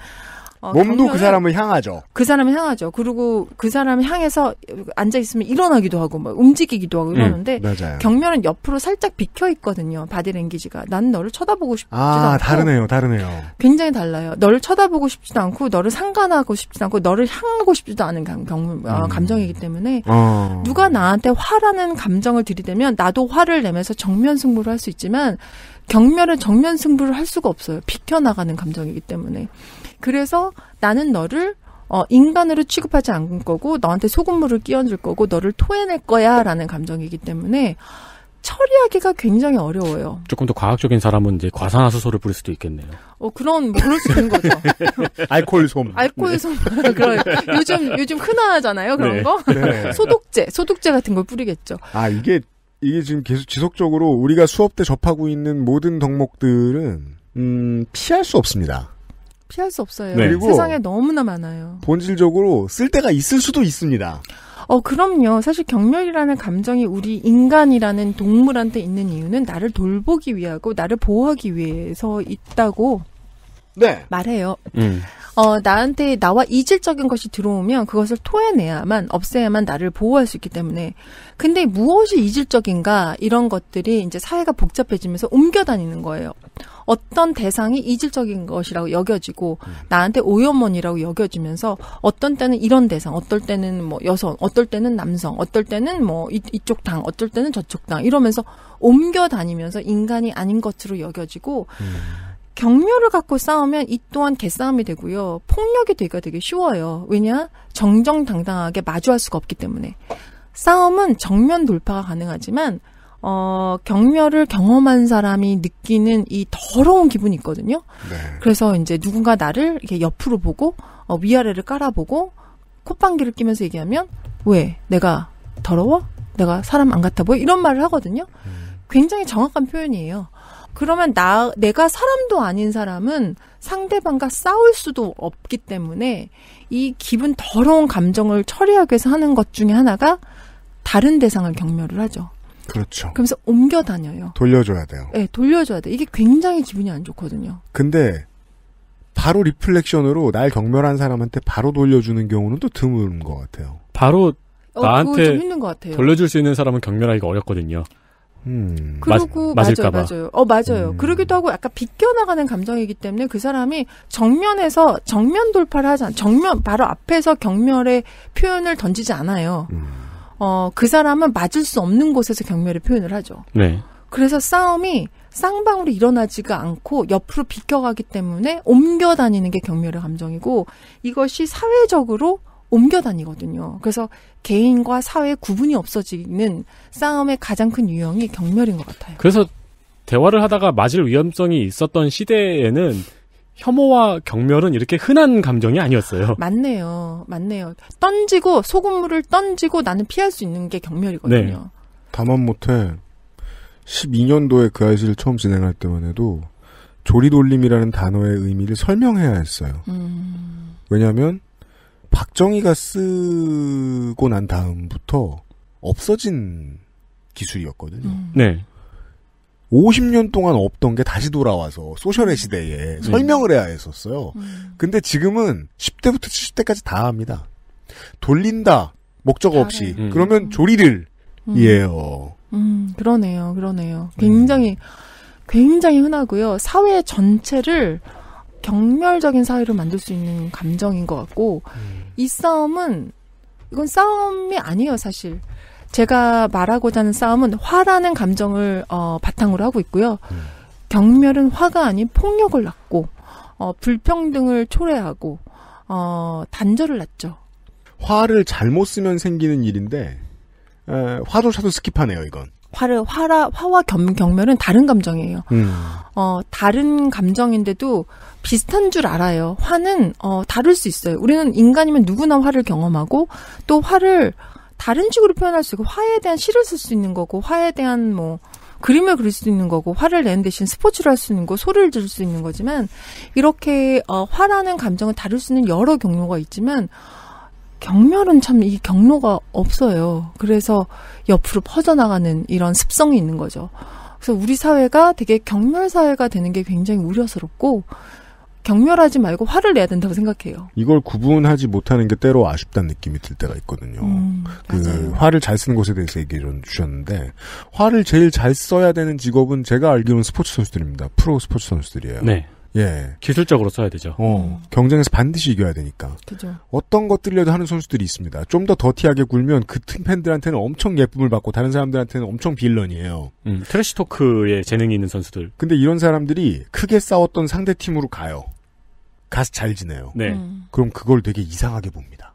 어, 몸도 그 사람을 향하죠. 그 사람을 향하죠. 그리고 그 사람을 향해서 앉아 있으면 일어나기도 하고 막 움직이기도 하고 음, 이러는데 음, 경멸은 옆으로 살짝 비켜 있거든요. 바디랭귀지가 난 너를 쳐다보고 싶지 아, 않고 다르네요, 다르네요. 굉장히 달라요. 너를 쳐다보고 싶지도 않고 너를 상관하고 싶지도 않고 너를 향하고 싶지도 않은 감, 경, 아, 감정이기 때문에 어. 누가 나한테 화라는 감정을 들이대면 나도 화를 내면서 정면 승부를 할 수 있지만 경멸은 정면 승부를 할 수가 없어요. 비켜 나가는 감정이기 때문에. 그래서 나는 너를 어, 인간으로 취급하지 않을 거고 너한테 소금물을 끼얹을 거고 너를 토해낼 거야라는 감정이기 때문에 처리하기가 굉장히 어려워요. 조금 더 과학적인 사람은 이제 과산화수소를 뿌릴 수도 있겠네요. 어 그런 뭐 그럴 수 있는 거죠. 알코올 솜. 알코올 네. 솜. 그런 요즘 요즘 흔하잖아요 그런 네. 거. 네. 소독제 소독제 같은 걸 뿌리겠죠. 아 이게 이게 지금 계속 지속적으로 우리가 수업 때 접하고 있는 모든 덕목들은 음, 피할 수 없습니다. 피할 수 없어요. 네. 그리고 세상에 너무나 많아요. 본질적으로 쓸데가 있을 수도 있습니다. 어, 그럼요. 사실 경멸이라는 감정이 우리 인간이라는 동물한테 있는 이유는 나를 돌보기 위하고 나를 보호하기 위해서 있다고 네. 말해요. 음. 어, 나한테 나와 이질적인 것이 들어오면 그것을 토해내야만 없애야만 나를 보호할 수 있기 때문에 근데 무엇이 이질적인가 이런 것들이 이제 사회가 복잡해지면서 옮겨 다니는 거예요. 어떤 대상이 이질적인 것이라고 여겨지고 나한테 오염원이라고 여겨지면서 어떤 때는 이런 대상, 어떨 때는 뭐 여성, 어떨 때는 남성, 어떨 때는 뭐 이, 이쪽 당, 어떨 때는 저쪽 당 이러면서 옮겨 다니면서 인간이 아닌 것으로 여겨지고 음. 격려를 갖고 싸우면 이 또한 개싸움이 되고요. 폭력이 되기가 되게 쉬워요. 왜냐? 정정당당하게 마주할 수가 없기 때문에. 싸움은 정면 돌파가 가능하지만, 어, 격려를 경험한 사람이 느끼는 이 더러운 기분이 있거든요. 네. 그래서 이제 누군가 나를 이렇게 옆으로 보고, 어, 위아래를 깔아보고, 콧방귀를 끼면서 얘기하면, 왜? 내가 더러워? 내가 사람 안 같아 보여? 이런 말을 하거든요. 음. 굉장히 정확한 표현이에요. 그러면 나 내가 사람도 아닌 사람은 상대방과 싸울 수도 없기 때문에 이 기분 더러운 감정을 처리하기 위해서 하는 것 중에 하나가 다른 대상을 경멸을 하죠. 그렇죠. 그러서 옮겨 다녀요. 돌려줘야 돼요. 네, 돌려줘야 돼. 이게 굉장히 기분이 안 좋거든요. 근데 바로 리플렉션으로 날 경멸한 사람한테 바로 돌려주는 경우는 또 드문 것 같아요. 바로 어, 나한테 어, 돌려줄 수 있는 사람은 경멸하기가 어렵거든요. 음. 그리고 맞, 맞아요, 봐. 맞아요. 어 맞아요. 음. 그러기도 하고 약간 비껴나가는 감정이기 때문에 그 사람이 정면에서 정면 돌파를 하지 않, 정면 바로 앞에서 경멸의 표현을 던지지 않아요. 음. 어그 사람은 맞을 수 없는 곳에서 경멸의 표현을 하죠. 네. 그래서 싸움이 쌍방으로 일어나지가 않고 옆으로 비껴가기 때문에 옮겨 다니는 게 경멸의 감정이고 이것이 사회적으로 옮겨 다니거든요. 그래서 개인과 사회 구분이 없어지는 싸움의 가장 큰 유형이 경멸인 것 같아요. 그래서 대화를 하다가 맞을 위험성이 있었던 시대에는 혐오와 경멸은 이렇게 흔한 감정이 아니었어요. 맞네요. 맞네요. 던지고 소금물을 던지고 나는 피할 수 있는 게 경멸이거든요. 네. 다만 못해 12년도에 그 아이씨를 처음 진행할 때만 해도 조리돌림이라는 단어의 의미를 설명해야 했어요. 음... 왜냐하면 박정희가 쓰고 난 다음부터 없어진 기술이었거든요. 음. 네. 50년 동안 없던 게 다시 돌아와서 소셜의 시대에 음. 설명을 해야 했었어요. 음. 근데 지금은 10대부터 70대까지 다 합니다. 돌린다. 목적 없이. 음. 그러면 조리를이에요. 음. 음, 그러네요. 그러네요. 굉장히 굉장히 흔하고요. 사회 전체를 경멸적인 사회를 만들 수 있는 감정인 것 같고 음. 이 싸움은 이건 싸움이 아니에요, 사실. 제가 말하고자 하는 싸움은 화라는 감정을 어, 바탕으로 하고 있고요. 음. 경멸은 화가 아닌 폭력을 낳고 어, 불평등을 초래하고 어, 단절을 낳죠. 화를 잘못 쓰면 생기는 일인데 에, 화도 차도 스킵하네요, 이건. 화를 화라 화와 겸, 경멸은 다른 감정이에요. 음. 어 다른 감정인데도 비슷한 줄 알아요. 화는 어 다를 수 있어요. 우리는 인간이면 누구나 화를 경험하고 또 화를 다른 식으로 표현할 수 있고 화에 대한 시를 쓸 수 있는 거고 화에 대한 뭐 그림을 그릴 수 있는 거고 화를 내는 대신 스포츠를 할 수 있는 거 소리를 들을 수 있는 거지만 이렇게 어 화라는 감정을 다룰 수 있는 여러 경로가 있지만 경멸은 참이게 경로가 없어요. 그래서 옆으로 퍼져나가는 이런 습성이 있는 거죠. 그래서 우리 사회가 되게 경멸 사회가 되는 게 굉장히 우려스럽고 경멸하지 말고 화를 내야 된다고 생각해요. 이걸 구분하지 못하는 게 때로 아쉽다는 느낌이 들 때가 있거든요. 음, 그 화를 잘 쓰는 것에 대해서 얘기 를 주셨는데 화를 제일 잘 써야 되는 직업은 제가 알기로는 스포츠 선수들입니다. 프로 스포츠 선수들이에요. 네. 예. 기술적으로 써야 되죠. 어, 음. 경쟁에서 반드시 이겨야 되니까. 그죠. 어떤 것들이라도 하는 선수들이 있습니다. 좀 더 더티하게 굴면 그 팀 팬들한테는 엄청 예쁨을 받고 다른 사람들한테는 엄청 빌런이에요. 음, 트래시 토크에 재능이 있는 선수들. 근데 이런 사람들이 크게 싸웠던 상대 팀으로 가요. 가서 잘 지내요. 네. 음. 그럼 그걸 되게 이상하게 봅니다.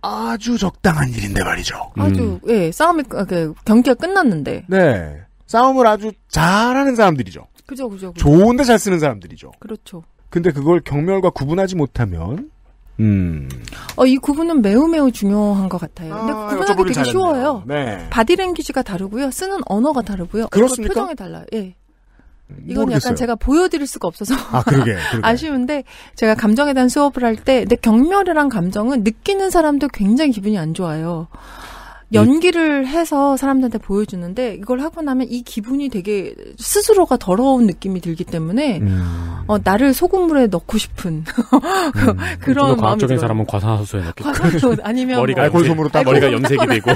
아주 적당한 일인데 말이죠. 음. 아주 예 싸움이 그 경기가 끝났는데. 네 싸움을 아주 잘하는 사람들이죠. 그죠, 그죠. 그죠. 좋은데 잘 쓰는 사람들이죠. 그렇죠. 근데 그걸 경멸과 구분하지 못하면 음. 어, 이 구분은 매우 매우 중요한 것 같아요. 근데 아, 구분하기 되게 잘했네요. 쉬워요. 네. 바디랭귀지가 다르고요. 쓰는 언어가 다르고요. 그렇습니까? 표정이 달라요. 예. 이건 모르겠어요. 약간 제가 보여드릴 수가 없어서 아, 그러게, 그러게. 아쉬운데 제가 감정에 대한 수업을 할때 근데 경멸이란 감정은 느끼는 사람도 굉장히 기분이 안 좋아요. 연기를 해서 사람들한테 보여주는데 이걸 하고 나면 이 기분이 되게 스스로가 더러운 느낌이 들기 때문에 음. 어, 나를 소금물에 넣고 싶은 그, 음. 그런 마음이 들 사람은 과산화수소에 넣고 과산 아니면 뭐 머리가 뭐, 알코올솜으로 따 머리가 염색이 되고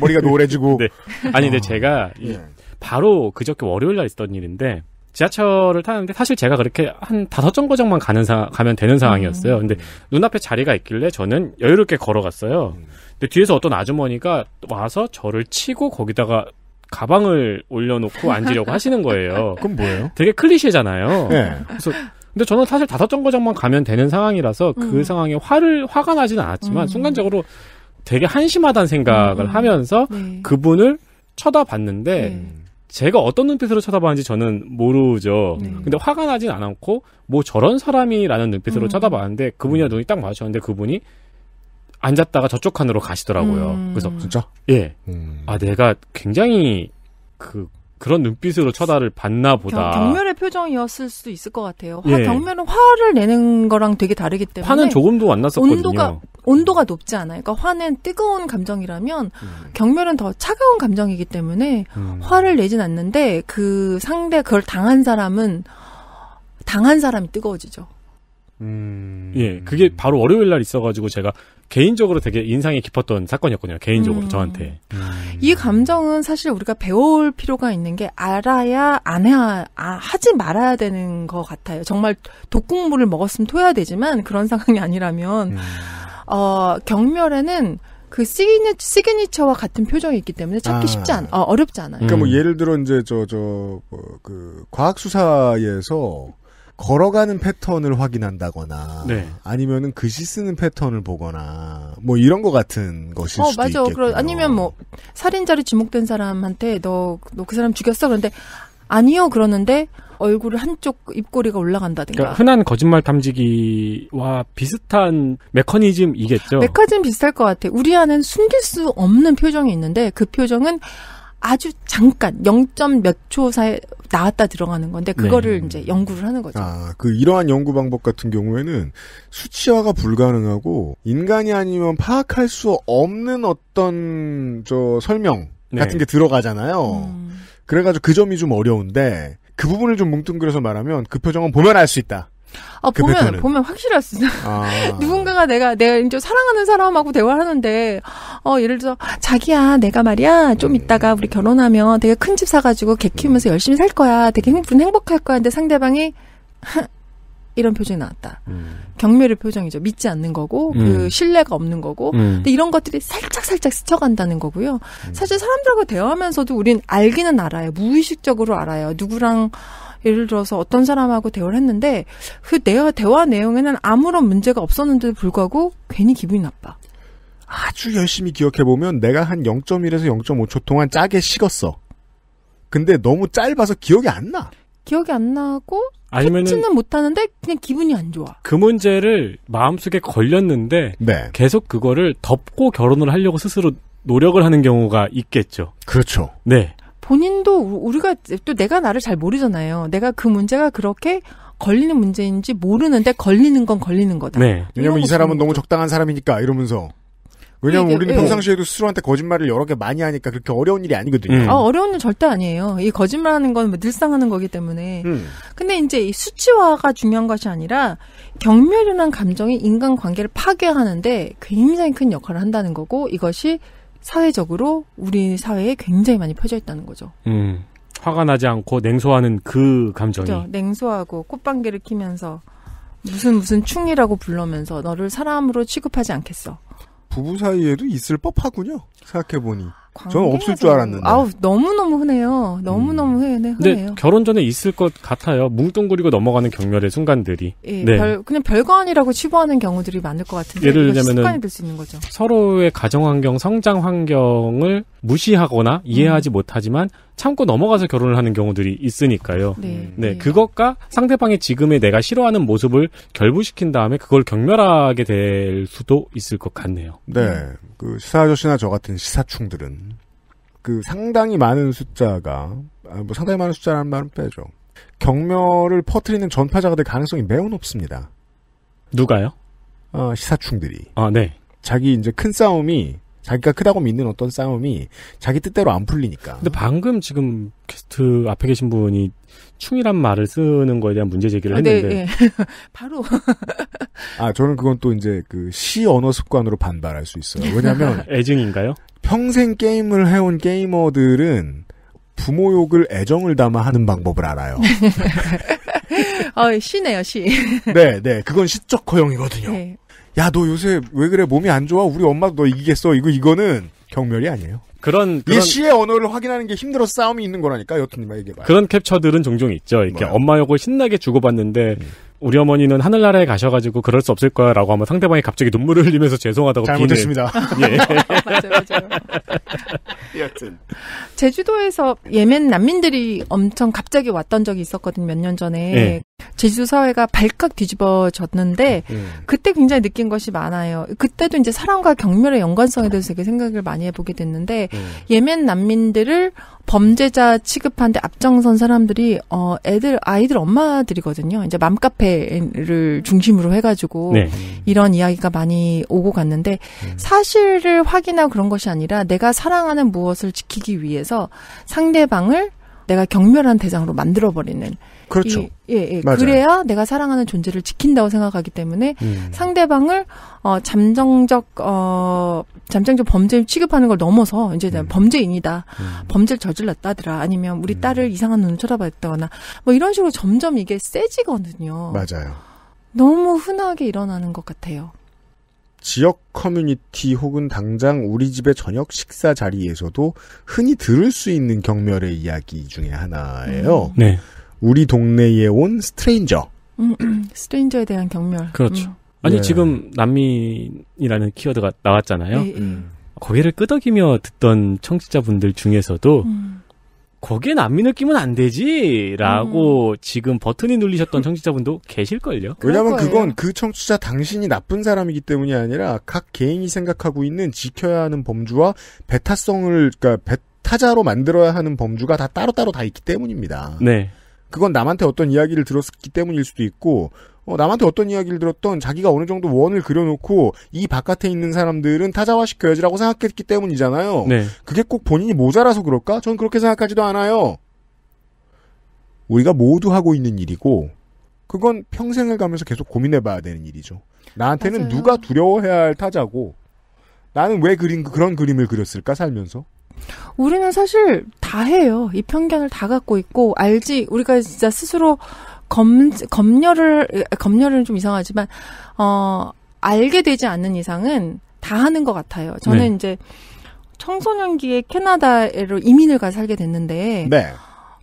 머리가 노래지고 네. 아니 근데 어. 제가 예. 바로 그저께 월요일 날 있었던 일인데 지하철을 타는데 사실 제가 그렇게 한 다섯 정거장만 가는 사, 가면 되는 상황이었어요. 음. 근데 눈앞에 자리가 있길래 저는 여유롭게 걸어갔어요. 음. 근데 뒤에서 어떤 아주머니가 와서 저를 치고 거기다가 가방을 올려놓고 앉으려고 하시는 거예요. 그럼 뭐예요? 되게 클리셰잖아요. 네. 그래서 근데 저는 사실 다섯 정거장만 가면 되는 상황이라서 그 음. 상황에 화를 화가 나지는 않았지만 음. 순간적으로 되게 한심하다는 생각을 음. 하면서 네. 그분을 쳐다봤는데 네. 제가 어떤 눈빛으로 쳐다봤는지 저는 모르죠. 네. 근데 화가 나진 않았고 뭐 저런 사람이라는 눈빛으로 음. 쳐다봤는데 그분이랑 눈이 딱맞주쳤는데 그분이 앉았다가 저쪽 칸으로 가시더라고요. 음. 그래서 진짜? 예. 음. 아 내가 굉장히 그 그런 눈빛으로 쳐다를 봤나 보다. 경, 멸의 표정이었을 수도 있을 것 같아요. 화, 예. 경멸은 화를 내는 거랑 되게 다르기 때문에 화는 조금도 안 났었거든요. 온도가 온도가 높지 않아요. 그러니까 화는 뜨거운 감정이라면 음. 경멸은 더 차가운 감정이기 때문에 음. 화를 내진 않는데 그 상대 그걸 당한 사람은 당한 사람이 뜨거워지죠. 음... 예, 그게 바로 월요일 날 있어가지고 제가 개인적으로 되게 인상이 깊었던 사건이었거든요. 개인적으로 음... 저한테. 음... 이 감정은 사실 우리가 배울 필요가 있는 게 알아야 안 해야 아, 하지 말아야 되는 것 같아요. 정말 독극물을 먹었으면 토해야 되지만 그런 상황이 아니라면 음. 어 경멸에는 그 시그니, 시그니처와 같은 표정이 있기 때문에 찾기 아... 쉽지 않, 어, 어렵지 않아요. 그러니까 뭐 음. 예를 들어 이제 저 저그 뭐 과학 수사에서 걸어가는 패턴을 확인한다거나 네. 아니면은 글씨 쓰는 패턴을 보거나 뭐 이런 것 같은 것일 어, 수도 맞아. 있겠고 그러, 아니면 뭐 살인자로 지목된 사람한테 너 너 그 사람 죽였어 그런데 아니요 그러는데 얼굴을 한쪽 입꼬리가 올라간다든가. 그러니까 흔한 거짓말 탐지기와 비슷한 메커니즘이겠죠. 메커니즘 비슷할 것 같아. 우리 안에는 숨길 수 없는 표정이 있는데 그 표정은 아주 잠깐 0. 몇 초 사이 나왔다 들어가는 건데 그거를 네. 이제 연구를 하는 거죠. 아, 그 이러한 연구 방법 같은 경우에는 수치화가 불가능하고 인간이 아니면 파악할 수 없는 어떤 저 설명 네. 같은 게 들어가잖아요. 음. 그래가지고 그 점이 좀 어려운데 그 부분을 좀 뭉뚱그려서 말하면 그 표정은 보면 알 수 있다. 아, 그 보면 백화는. 보면 확실할 수 있어. 아. 누군가가 내가 내가 이제 사랑하는 사람하고 대화를 하는데 어 예를 들어 서 자기야 내가 말이야 좀있다가 네. 우리 결혼하면 되게 큰 집 사가지고 개 키우면서 음. 열심히 살 거야. 되게 행분 행복할 거야. 근데 상대방이 이런 표정이 나왔다. 음. 경멸의 표정이죠. 믿지 않는 거고, 그 음. 그 신뢰가 없는 거고, 음. 근데 이런 것들이 살짝살짝 스쳐간다는 거고요. 음. 사실 사람들하고 대화하면서도 우린 알기는 알아요. 무의식적으로 알아요. 누구랑, 예를 들어서 어떤 사람하고 대화를 했는데 그 내가 대화 내용에는 아무런 문제가 없었는데도 불구하고 괜히 기분이 나빠. 아주 열심히 기억해보면 내가 한 0.1에서 0.5초 동안 짜게 식었어. 근데 너무 짧아서 기억이 안 나. 기억이 안 나고 아니면은 못하는데 그냥 기분이 안 좋아. 그 문제를 마음속에 걸렸는데 네. 계속 그거를 덮고 결혼을 하려고 스스로 노력을 하는 경우가 있겠죠. 그렇죠. 네. 본인도 우리가 또 내가 나를 잘 모르잖아요. 내가 그 문제가 그렇게 걸리는 문제인지 모르는데 걸리는 건 걸리는 거다. 네. 왜냐면 이 사람은 너무 적당한 사람이니까 이러면서. 왜냐면 그러니까 우리는 네. 평상시에도 스스로한테 거짓말을 여러 개 많이 하니까 그렇게 어려운 일이 아니거든요. 음. 아, 어려운 일 절대 아니에요. 이 거짓말하는 건 뭐 늘상 하는 거기 때문에. 음. 근데 이제 이 수치화가 중요한 것이 아니라 경멸이라는 감정이 인간 관계를 파괴하는데 굉장히 큰 역할을 한다는 거고 이것이 사회적으로 우리 사회에 굉장히 많이 퍼져 있다는 거죠. 음. 화가 나지 않고 냉소하는 그 감정이. 그렇죠. 냉소하고 꽃방귀를 키면서 무슨 무슨 충이라고 불러면서 너를 사람으로 취급하지 않겠어. 부부 사이에도 있을 법하군요. 생각해 보니. 저는 없을 줄 알았는데. 아우 너무 너무 흔해요. 너무 너무 음. 흔해, 흔해요. 근 결혼 전에 있을 것 같아요. 뭉뚱그리고 넘어가는 경렬의 순간들이. 예, 네. 별, 그냥 별거 아니라고 치부하는 경우들이 많을 것 같은데. 예를 들면은 습관이 될수 있는 거죠. 서로의 가정 환경, 성장 환경을 무시하거나 음. 이해하지 음. 못하지만 참고 넘어가서 결혼을 하는 경우들이 있으니까요. 네. 음. 네, 네. 그것과 상대방의 지금의 내가 싫어하는 모습을 결부시킨 다음에 그걸 경멸하게 될 수도 있을 것 같네요. 네. 그 시사 아저씨나 저 같은 시사충들은 그 상당히 많은 숫자가 아, 뭐 상당히 많은 숫자라는 말은 빼죠. 경멸을 퍼뜨리는 전파자가 될 가능성이 매우 높습니다. 누가요? 어, 시사충들이. 아, 네. 자기 이제 큰 싸움이 자기가 크다고 믿는 어떤 싸움이 자기 뜻대로 안 풀리니까. 근데 방금 지금 퀘스트 앞에 계신 분이 충이란 말을 쓰는 거에 대한 문제 제기를 했는데. 아, 네, 네. 바로. 아, 저는 그건 또 이제 그 시 언어 습관으로 반발할 수 있어요. 왜냐면. 애증인가요? 평생 게임을 해온 게이머들은 부모 욕을 애정을 담아 하는 방법을 알아요. 어, 시네요, 시. 네, 네. 그건 시적 허용이거든요. 네. 야, 너 요새 왜 그래? 몸이 안 좋아? 우리 엄마도 너 이기겠어? 이거, 이거는 경멸이 아니에요. 그런, 그런 이 시의 언어를 확인하는 게 힘들어 싸움이 있는 거라니까 여튼 얘기해봐요. 그런 캡처들은 종종 있죠. 이렇게 뭐야? 엄마 욕을 신나게 주고받는데 음. 우리 어머니는 하늘나라에 가셔가지고 그럴 수 없을 거야라고 하면 상대방이 갑자기 눈물을 흘리면서 죄송하다고 잘못했습니다. 예. 맞아 여튼 제주도에서 예멘 난민들이 엄청 갑자기 왔던 적이 있었거든요. 몇 년 전에 예. 제주 사회가 발칵 뒤집어졌는데 예. 그때 굉장히 느낀 것이 많아요. 그때도 이제 사람과 경멸의 연관성에 대해서 되게 생각을 많이 해보게 됐는데 예. 예멘 난민들을 범죄자 취급하는데 앞장선 사람들이 어 애들 아이들 엄마들이거든요. 이제 맘카페를 중심으로 해가지고 네. 이런 이야기가 많이 오고 갔는데 음. 사실을 확인하고 그런 것이 아니라 내가 사랑하는 무엇을 지키기 위해서 상대방을 내가 경멸한 대상으로 만들어버리는 그렇죠. 이, 예, 예. 맞아요. 그래야 내가 사랑하는 존재를 지킨다고 생각하기 때문에 음. 상대방을 어 잠정적 어 잠정적 범죄 취급하는 걸 넘어서 이제 음. 범죄인이다. 음. 범죄를 저질렀다더라. 아니면 우리 음. 딸을 이상한 눈으로 쳐다봤다거나 뭐 이런 식으로 점점 이게 세지거든요. 맞아요. 너무 흔하게 일어나는 것 같아요. 지역 커뮤니티 혹은 당장 우리 집의 저녁 식사 자리에서도 흔히 들을 수 있는 경멸의 이야기 중에 하나예요. 음. 네. 우리 동네에 온 스트레인저. 음, 음, 스트레인저에 대한 경멸. 그렇죠. 음. 아니 네. 지금 난민이라는 키워드가 나왔잖아요. 네. 네. 음. 거기를 끄덕이며 듣던 청취자분들 중에서도 음. 거기에 난민을 끼면 안 되지라고 음. 지금 버튼이 눌리셨던 청취자분도 계실걸요. 왜냐하면 그건 그 청취자 당신이 나쁜 사람이기 때문이 아니라 각 개인이 생각하고 있는 지켜야 하는 범주와 배타성을 그러니까 배타자로 만들어야 하는 범주가 다 따로따로 다 있기 때문입니다. 네. 그건 남한테 어떤 이야기를 들었기 때문일 수도 있고 어, 남한테 어떤 이야기를 들었던 자기가 어느 정도 원을 그려놓고 이 바깥에 있는 사람들은 타자화시켜야지라고 생각했기 때문이잖아요. 네. 그게 꼭 본인이 모자라서 그럴까? 전 그렇게 생각하지도 않아요. 우리가 모두 하고 있는 일이고 그건 평생을 가면서 계속 고민해봐야 되는 일이죠. 나한테는 맞아요. 누가 두려워해야 할 타자고 나는 왜 그린 그런 그림을 그렸을까 살면서? 우리는 사실 다 해요. 이 편견을 다 갖고 있고 알지 우리가 진짜 스스로 검 검열을 검열은 좀 이상하지만 어 알게 되지 않는 이상은 다 하는 것 같아요. 저는 네. 이제 청소년기에 캐나다로 이민을 가 살게 됐는데 네.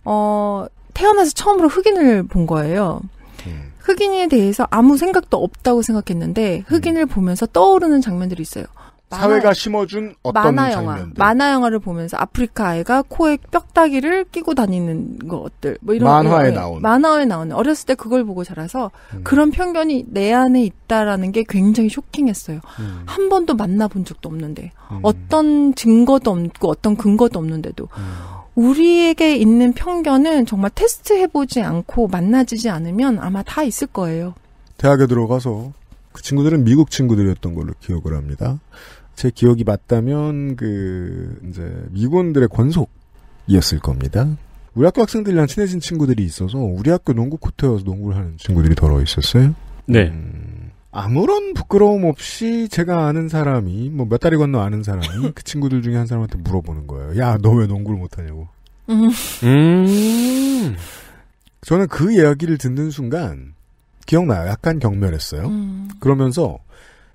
어 태어나서 처음으로 흑인을 본 거예요. 음. 흑인에 대해서 아무 생각도 없다고 생각했는데 음. 흑인을 음. 보면서 떠오르는 장면들이 있어요. 만화, 사회가 심어준 어떤 만화 영화, 장면들. 만화 영화를 보면서 아프리카 아이가 코에 뼈다귀를 끼고 다니는 것들 뭐 이런 만화에 거, 예, 예. 나온 만화에 나오는 어렸을 때 그걸 보고 자라서 음. 그런 편견이 내 안에 있다라는 게 굉장히 쇼킹했어요. 음. 한 번도 만나본 적도 없는데 음. 어떤 증거도 없고 어떤 근거도 없는데도 음. 우리에게 있는 편견은 정말 테스트해보지 않고 만나지지 않으면 아마 다 있을 거예요. 대학에 들어가서 그 친구들은 미국 친구들이었던 걸로 기억을 합니다. 제 기억이 맞다면 그 이제 미군들의 권속이었을 겁니다. 우리 학교 학생들이랑 친해진 친구들이 있어서 우리 학교 농구 코트에 서 농구를 하는 친구들이 더러 있었어요. 네. 음, 아무런 부끄러움 없이 제가 아는 사람이 뭐 몇 달이 건너 아는 사람이 그 친구들 중에 한 사람한테 물어보는 거예요. 야 너 왜 농구를 못하냐고. 음. 저는 그 이야기를 듣는 순간 기억나요. 약간 경멸했어요. 음. 그러면서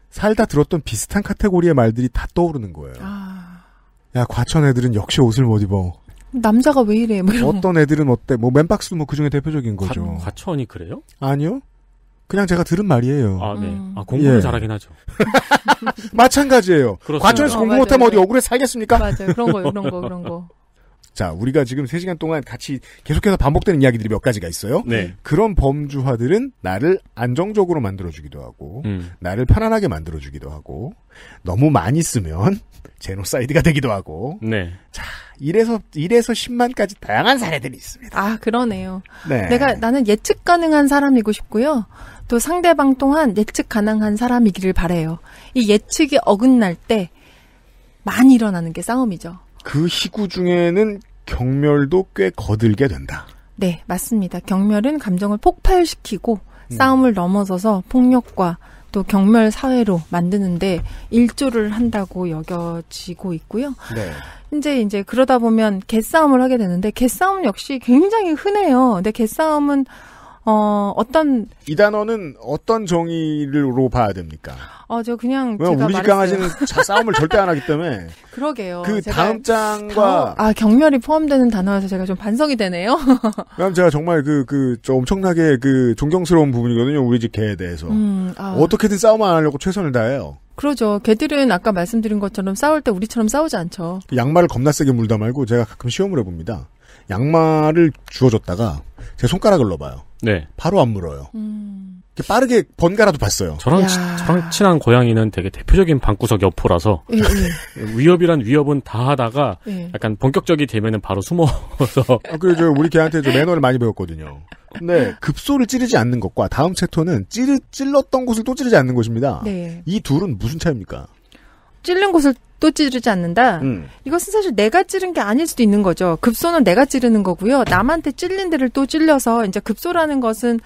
살다 들었던 비슷한 카테고리의 말들이 다 떠오르는 거예요. 아. 야 과천 애들은 역시 옷을 못 입어. 남자가 왜 이래? 뭐 어떤 애들은 어때? 뭐 맨박스도 뭐 그중에 대표적인 거죠. 과, 천이 그래요? 아니요. 그냥 제가 들은 말이에요. 아, 네. 음. 아, 공부를 예. 잘하긴 하죠. 마찬가지예요. 그렇습니다. 과천에서 어, 공부 못하면 어디 억울해 살겠습니까? 맞아요. 그런 거, 그런 거, 그런 거. 자, 우리가 지금 3시간 동안 같이 계속해서 반복되는 이야기들이 몇 가지가 있어요. 네. 그런 범주화들은 나를 안정적으로 만들어주기도 하고, 음. 나를 편안하게 만들어주기도 하고, 너무 많이 쓰면 제노사이드가 되기도 하고, 네. 자, 이래서, 이래서 10만까지 다양한 사례들이 있습니다. 아, 그러네요. 네. 내가, 나는 예측 가능한 사람이고 싶고요. 또 상대방 또한 예측 가능한 사람이기를 바래요. 이 예측이 어긋날 때, 많이 일어나는 게 싸움이죠. 그희구 중에는 경멸도 꽤 거들게 된다. 네, 맞습니다. 경멸은 감정을 폭발시키고 음. 싸움을 넘어서서 폭력과 또 경멸 사회로 만드는데 일조를 한다고 여겨지고 있고요. 네. 이제 이제 그러다 보면 개싸움을 하게 되는데 개싸움 역시 굉장히 흔해요. 근데 개싸움은 어, 어떤 이 단어는 어떤 정의로 봐야 됩니까? 어, 저 그냥 왜냐 우리 집 강아지는 싸움을 절대 안 하기 때문에 그러게요. 그 다음 장과 아 경멸이 포함되는 단어여서 제가 좀 반성이 되네요. 그럼 제가 정말 그그저 엄청나게 그 존경스러운 부분이거든요. 우리 집 개에 대해서 음, 아. 어떻게든 싸움 안 하려고 최선을 다해요. 그러죠. 개들은 아까 말씀드린 것처럼 싸울 때 우리처럼 싸우지 않죠. 그 양말을 겁나 세게 물다 말고 제가 가끔 시험을 해봅니다. 양말을 주워줬다가 제 손가락을 넣어봐요. 네. 바로 안 물어요. 음. 빠르게 번갈아도 봤어요. 저랑, 치, 저랑 친한 고양이는 되게 대표적인 방구석 여포라서 예, 예. 위협이란 위협은 다 하다가 예. 약간 본격적이 되면은 바로 숨어서 아, 그리고 우리 개한테저 매너를 많이 배웠거든요. 근데 급소를 찌르지 않는 것과 다음 챕터는 찌르 찔렀던 곳을 또 찌르지 않는 것입니다. 네. 이 둘은 무슨 차입니까? 찔린 곳을 또 찌르지 않는다. 음. 이것은 사실 내가 찌른 게 아닐 수도 있는 거죠. 급소는 내가 찌르는 거고요. 남한테 찔린 데를 또 찔려서 이제 급소라는 것은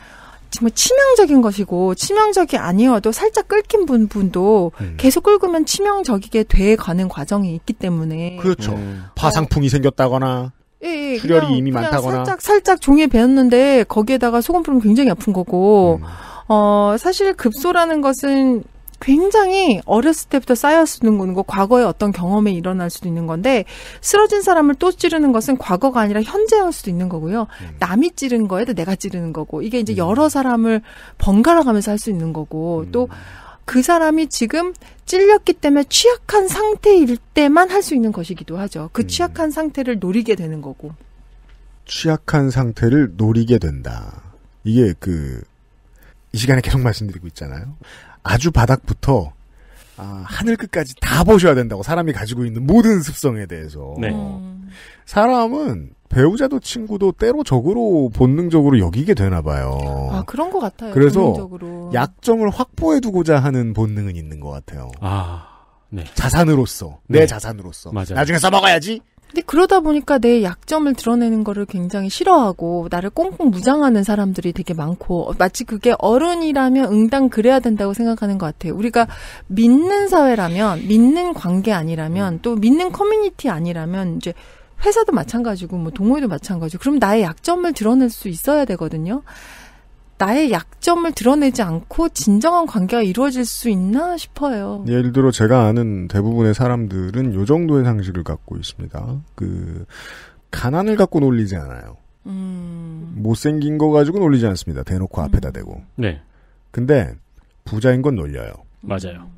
뭐 치명적인 것이고 치명적이 아니어도 살짝 끓긴 분분도 음. 계속 끓으면 치명적이게 돼가는 과정이 있기 때문에 그렇죠. 음. 어. 파상풍이 어. 생겼다거나 예, 예, 출혈이 그냥, 이미 그냥 많다거나 살짝 살짝 종이에 베었는데 거기에다가 소금 뿌리면 굉장히 아픈 거고 음. 어 사실 급소라는 것은 굉장히 어렸을 때부터 쌓여쓰는 거고 과거에 어떤 경험에 일어날 수도 있는 건데 쓰러진 사람을 또 찌르는 것은 과거가 아니라 현재일 수도 있는 거고요. 음. 남이 찌른 거에도 내가 찌르는 거고 이게 이제 음. 여러 사람을 번갈아 가면서 할 수 있는 거고 음. 또그 사람이 지금 찔렸기 때문에 취약한 상태일 때만 할 수 있는 것이기도 하죠. 그 음. 취약한 상태를 노리게 되는 거고. 취약한 상태를 노리게 된다. 이게 그, 이 시간에 계속 말씀드리고 있잖아요. 아주 바닥부터 아, 하늘 끝까지 다 보셔야 된다고 사람이 가지고 있는 모든 습성에 대해서 네. 음. 사람은 배우자도 친구도 때로 적으로 본능적으로 여기게 되나 봐요. 아 그런 것 같아요. 그래서 본능적으로. 약점을 확보해두고자 하는 본능은 있는 것 같아요. 아 네. 자산으로서 네. 자산으로서 맞아요. 나중에 써먹어야지 근데 그러다 보니까 내 약점을 드러내는 거를 굉장히 싫어하고 나를 꽁꽁 무장하는 사람들이 되게 많고 마치 그게 어른이라면 응당 그래야 된다고 생각하는 것 같아요. 우리가 믿는 사회라면 믿는 관계 아니라면 또 믿는 커뮤니티 아니라면 이제 회사도 마찬가지고 뭐 동호회도 마찬가지고 그럼 나의 약점을 드러낼 수 있어야 되거든요. 나의 약점을 드러내지 않고 진정한 관계가 이루어질 수 있나 싶어요. 예를 들어 제가 아는 대부분의 사람들은 요 정도의 상식을 갖고 있습니다. 그 가난을 갖고 놀리지 않아요. 음... 못생긴 거 가지고 놀리지 않습니다. 대놓고 음... 앞에다 대고. 네. 근데 부자인 건 놀려요. 맞아요.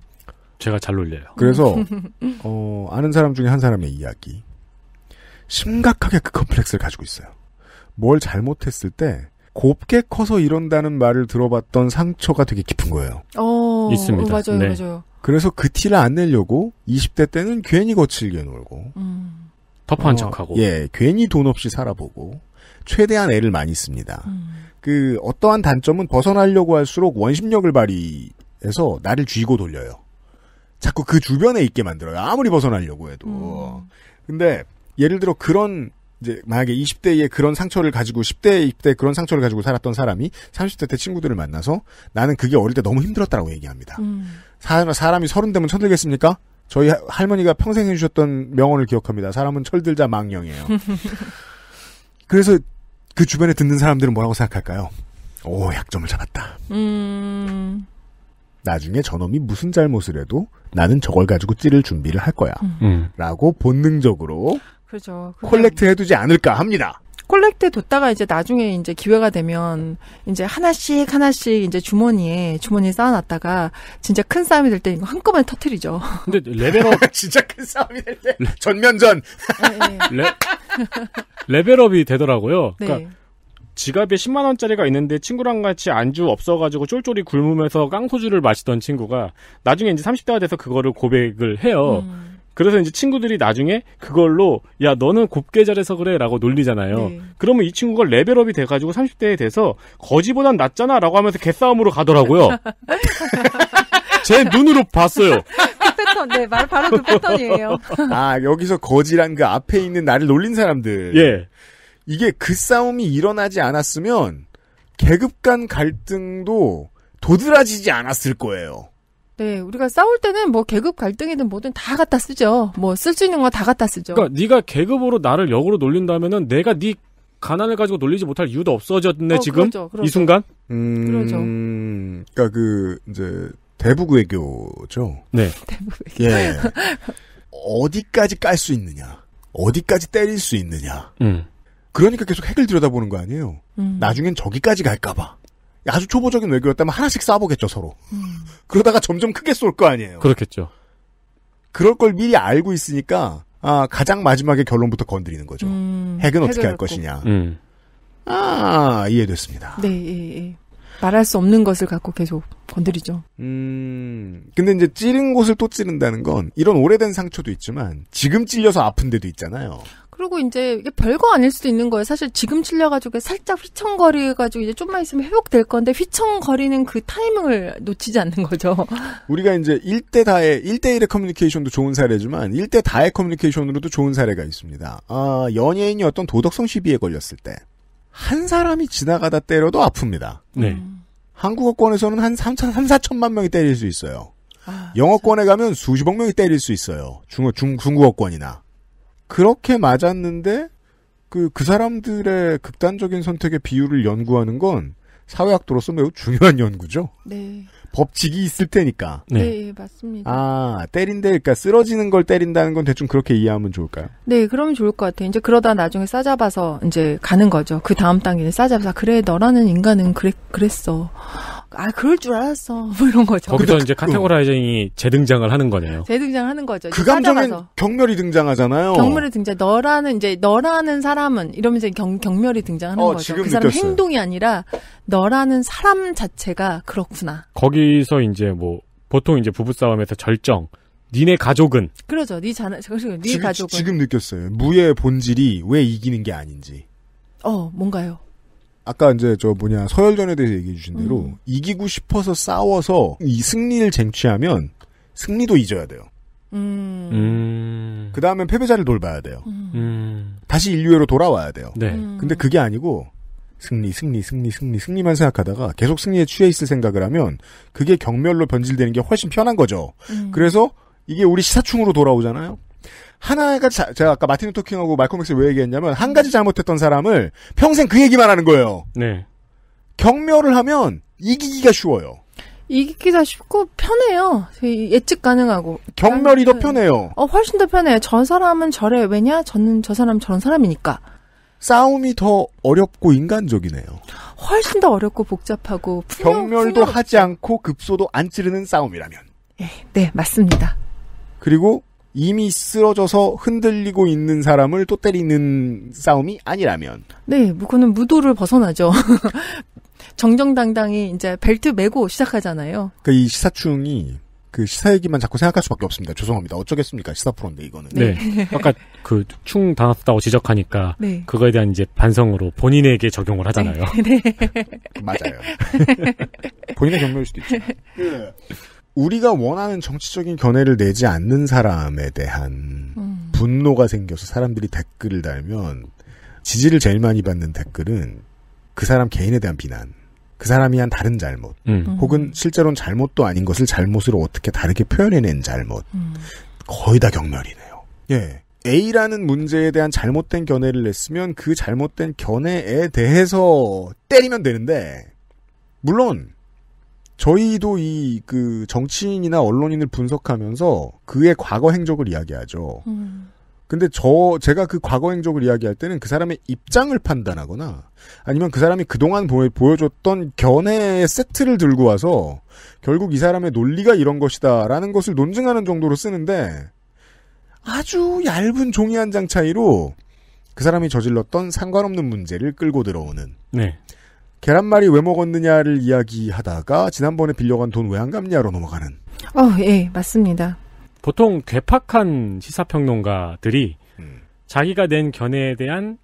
제가 잘 놀려요. 그래서 어, 아는 사람 중에 한 사람의 이야기. 심각하게 그 컴플렉스를 가지고 있어요. 뭘 잘못했을 때 곱게 커서 이런다는 말을 들어봤던 상처가 되게 깊은 거예요. 어, 있습니다. 맞아요, 네. 맞아요. 그래서 그 티를 안 내려고 20대 때는 괜히 거칠게 놀고 음. 터프한 어, 척하고 예, 괜히 돈 없이 살아보고 최대한 애를 많이 씁니다. 음. 그 어떠한 단점은 벗어나려고 할수록 원심력을 발휘해서 나를 쥐고 돌려요. 자꾸 그 주변에 있게 만들어요. 아무리 벗어나려고 해도. 음. 근데 예를 들어 그런 이제 만약에 20대에 그런 상처를 가지고 10대에 20대 그런 상처를 가지고 살았던 사람이 30대 때 친구들을 만나서 나는 그게 어릴 때 너무 힘들었다라고 얘기합니다. 음. 사, 사람이 서른 되면 철들겠습니까? 저희 할머니가 평생 해주셨던 명언을 기억합니다. 사람은 철들자 망령이에요. 그래서 그 주변에 듣는 사람들은 뭐라고 생각할까요? 오, 약점을 잡았다. 음... 나중에 저놈이 무슨 잘못을 해도 나는 저걸 가지고 찌를 준비를 할 거야. 음. 음. 라고 본능적으로 그죠. 콜렉트 해두지 않을까 합니다. 콜렉트 뒀다가 이제 나중에 이제 기회가 되면 이제 하나씩 하나씩 이제 주머니에 주머니에 쌓아놨다가 진짜 큰 싸움이 될 때 이거 한꺼번에 터트리죠. 근데 레벨업 진짜 큰 싸움이 될 때 전면전 네, 네. 레, 레벨업이 되더라고요. 네. 그러니까 지갑에 10만 원짜리가 있는데 친구랑 같이 안주 없어가지고 쫄쫄이 굶으면서 깡소주를 마시던 친구가 나중에 이제 30대가 돼서 그거를 고백을 해요. 음. 그래서 이제 친구들이 나중에 그걸로 야 너는 곱게 잘해서 그래라고 놀리잖아요. 네. 그러면 이 친구가 레벨업이 돼가지고 30대에 돼서 거지보단 낫잖아라고 하면서 개싸움으로 가더라고요. 제 눈으로 봤어요. 그 패턴, 네, 말, 바로 그 패턴이에요. 아 여기서 거지란 그 앞에 있는 나를 놀린 사람들. 예. 이게 그 싸움이 일어나지 않았으면 계급 간 갈등도 도드라지지 않았을 거예요. 네, 우리가 싸울 때는 뭐 계급 갈등이든 뭐든 다 갖다 쓰죠. 뭐 쓸 수 있는 거 다 갖다 쓰죠. 그러니까 네가 계급으로 나를 역으로 놀린다면은 내가 네 가난을 가지고 놀리지 못할 이유도 없어졌네 어, 지금 그러죠, 그러죠. 이 순간. 음, 그러죠. 그러니까 그 이제 대북 외교죠. 네. 대북 외교. 예. 어디까지 깔 수 있느냐, 어디까지 때릴 수 있느냐. 음. 그러니까 계속 핵을 들여다보는 거 아니에요. 음. 나중엔 저기까지 갈까봐. 아주 초보적인 외교였다면 하나씩 쏴보겠죠 서로. 음. 그러다가 점점 크게 쏠 거 아니에요. 그렇겠죠. 그럴 걸 미리 알고 있으니까 아, 가장 마지막에 결론부터 건드리는 거죠. 음, 핵은 어떻게 할 것이냐. 음. 아 이해됐습니다. 네. 예, 예. 말할 수 없는 것을 갖고 계속 건드리죠. 음, 근데 이제 찌른 곳을 또 찌른다는 건 이런 오래된 상처도 있지만 지금 찔려서 아픈 데도 있잖아요. 그리고 이제 이게 별거 아닐 수도 있는 거예요. 사실 지금 칠려가지고 살짝 휘청거리가지고 이제 좀만 있으면 회복될 건데 휘청거리는 그 타이밍을 놓치지 않는 거죠. 우리가 이제 1대 다의, 1대1의 커뮤니케이션도 좋은 사례지만 1대 다의 커뮤니케이션으로도 좋은 사례가 있습니다. 아, 연예인이 어떤 도덕성 시비에 걸렸을 때 한 사람이 지나가다 때려도 아픕니다. 네. 음. 한국어권에서는 한 3천, 3, 4천만 명이 때릴 수 있어요. 아, 영어권에 가면 수십억 명이 때릴 수 있어요. 중, 중, 중국어권이나. 그렇게 맞았는데 그, 그 사람들의 극단적인 선택의 비율을 연구하는 건 사회학도로서 매우 중요한 연구죠. 네. 법칙이 있을 테니까. 네, 네 맞습니다. 아, 때린데, 그러니까 쓰러지는 걸 때린다는 건 대충 그렇게 이해하면 좋을까요? 네, 그러면 좋을 것 같아요. 이제 그러다 나중에 싸잡아서 이제 가는 거죠. 그 다음 단계는 싸잡아서, 그래, 너라는 인간은 그래, 그랬어. 아 그럴 줄 알았어 뭐 이런 거죠. 거기서 그러니까 이제 그 카테고라이징이 재등장을 하는 거네요. 재등장을 하는 거죠. 그 감정은 경멸이 등장하잖아요. 경멸이 등장. 너라는 이제 너라는 사람은 이러면서 경, 경멸이 등장하는 어, 거죠. 그 사람 행동이 아니라 너라는 사람 자체가 그렇구나. 거기서 이제 뭐 보통 이제 부부 싸움에서 절정. 니네 가족은 그러죠. 니 자네, 네 지금, 가족은 지금 느꼈어요. 무의 본질이 왜 이기는 게 아닌지. 어, 뭔가요? 아까 이제 저 뭐냐 서열전에 대해서 얘기해 주신 대로 음. 이기고 싶어서 싸워서 이 승리를 쟁취하면 승리도 잊어야 돼요. 음. 음. 그 다음에 패배자를 돌봐야 돼요. 음. 음. 다시 인류애로 돌아와야 돼요. 네. 근데 그게 아니고 승리, 승리, 승리, 승리, 승리만 생각하다가 계속 승리에 취해 있을 생각을 하면 그게 경멸로 변질되는 게 훨씬 편한 거죠. 그래서 이게 우리 시사충으로 돌아오잖아요. 하나가 자, 제가 아까 마틴 토킹하고 말콤 맥스왜 얘기했냐면 한 가지 잘못했던 사람을 평생 그 얘기만 하는 거예요. 네. 경멸을 하면 이기기가 쉬워요. 이기기가 쉽고 편해요. 예측 가능하고. 경멸이 더 아, 편해요. 어, 훨씬 더 편해요. 저 사람은 저래. 왜냐? 저는 저 사람 저런 사람이니까. 싸움이 더 어렵고 인간적이네요. 훨씬 더 어렵고 복잡하고. 풍요, 경멸도 풍요 하지 않고 급소도 안 찌르는 싸움이라면. 네, 네 맞습니다. 그리고 이미 쓰러져서 흔들리고 있는 사람을 또 때리는 싸움이 아니라면. 네, 뭐 그거는 무도를 벗어나죠. 정정당당히 이제 벨트 메고 시작하잖아요. 그 이 시사충이 그 시사 얘기만 자꾸 생각할 수밖에 없습니다. 죄송합니다. 어쩌겠습니까? 시사 프로인데 이거는. 네. 네. 아까 그 충 당했다고 지적하니까 네. 그거에 대한 이제 반성으로 본인에게 적용을 하잖아요. 네. 네. 맞아요. 본인의 경로일 수도 있죠. 예. 우리가 원하는 정치적인 견해를 내지 않는 사람에 대한 음. 분노가 생겨서 사람들이 댓글을 달면 지지를 제일 많이 받는 댓글은 그 사람 개인에 대한 비난, 그 사람이 한 다른 잘못, 음. 음. 혹은 실제로는 잘못도 아닌 것을 잘못으로 어떻게 다르게 표현해낸 잘못, 음. 거의 다 경멸이네요. 예. A라는 문제에 대한 잘못된 견해를 냈으면 그 잘못된 견해에 대해서 때리면 되는데, 물론, 저희도 이 그 정치인이나 언론인을 분석하면서 그의 과거 행적을 이야기하죠. 음. 근데 저 제가 그 과거 행적을 이야기할 때는 그 사람의 입장을 판단하거나 아니면 그 사람이 그동안 보여, 보여줬던 견해의 세트를 들고 와서 결국 이 사람의 논리가 이런 것이다라는 것을 논증하는 정도로 쓰는데 아주 얇은 종이 한 장 차이로 그 사람이 저질렀던 상관없는 문제를 끌고 들어오는 네. 계란말이 왜 먹었느냐를 이야기하다가 지난번에 빌려간 돈 왜 안 갚냐로 넘어가는. 어, 예, 맞습니다. 보통 괴팍한 시사평론가들이 음. 자기가 낸 견해에 대한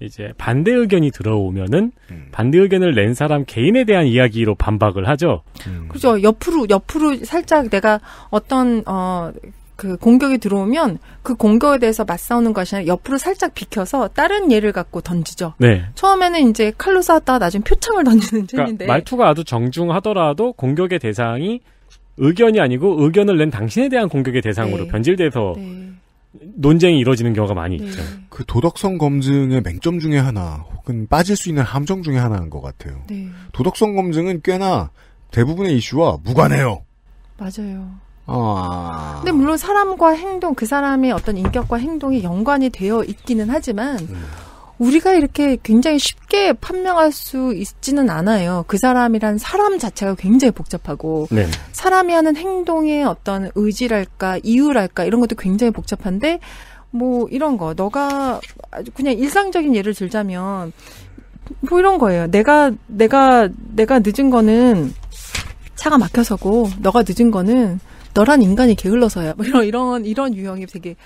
이제 반대 의견이 들어오면은 음. 반대 의견을 낸 사람 개인에 대한 이야기로 반박을 하죠. 음. 그죠. 옆으로 옆으로 살짝 내가 어떤 어그 공격이 들어오면 그 공격에 대해서 맞싸우는 것이 아니라 옆으로 살짝 비켜서 다른 예를 갖고 던지죠. 네. 처음에는 이제 칼로 싸웠다가 나중에 표창을 던지는 그러니까 셈인데 말투가 아주 정중하더라도 공격의 대상이 의견이 아니고 의견을 낸 당신에 대한 공격의 대상으로 네. 변질돼서 네. 논쟁이 이뤄지는 경우가 많이 있죠. 네. 그 도덕성 검증의 맹점 중에 하나 혹은 빠질 수 있는 함정 중에 하나인 것 같아요. 네. 도덕성 검증은 꽤나 대부분의 이슈와 무관해요. 맞아요. 어... 아. 근데 물론 사람과 행동, 그 사람의 어떤 인격과 행동이 연관이 되어 있기는 하지만, 음. 우리가 이렇게 굉장히 쉽게 판명할 수 있지는 않아요. 그 사람이란 사람 자체가 굉장히 복잡하고 네. 사람이 하는 행동의 어떤 의지랄까 이유랄까 이런 것도 굉장히 복잡한데 뭐 이런 거 너가 그냥 일상적인 예를 들자면 뭐 이런 거예요. 내가 내가 내가 늦은 거는 차가 막혀서고 너가 늦은 거는 너란 인간이 게을러서야 뭐 이런 이런 이런 유형이 되게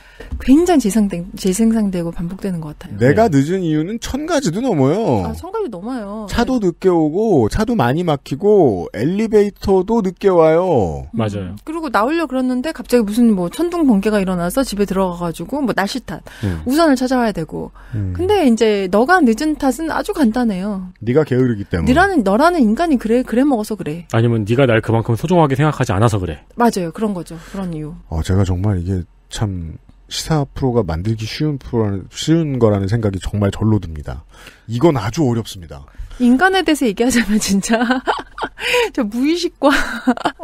굉장히 재생된 재생상되고 반복되는 것 같아요. 내가 네. 늦은 이유는 천 가지도 넘어요. 아, 천 가지 넘어요. 차도 네. 늦게 오고 차도 많이 막히고 엘리베이터도 늦게 와요. 맞아요. 그리고 나오려 그랬는데 갑자기 무슨 뭐 천둥 번개가 일어나서 집에 들어가 가지고 뭐 날씨 탓 음. 우산을 찾아와야 되고. 음. 근데 이제 너가 늦은 탓은 아주 간단해요. 네가 게으르기 때문에. 너라는 너라는 인간이 그래 그래 먹어서 그래. 아니면 네가 날 그만큼 소중하게 생각하지 않아서 그래. 맞아요. 그런 거죠. 그런 이유. 어, 제가 정말 이게 참 시사 프로가 만들기 쉬운 프로라는, 쉬운 거라는 생각이 정말 절로 듭니다. 이건 아주 어렵습니다. 인간에 대해서 얘기하자면 진짜 저 무의식과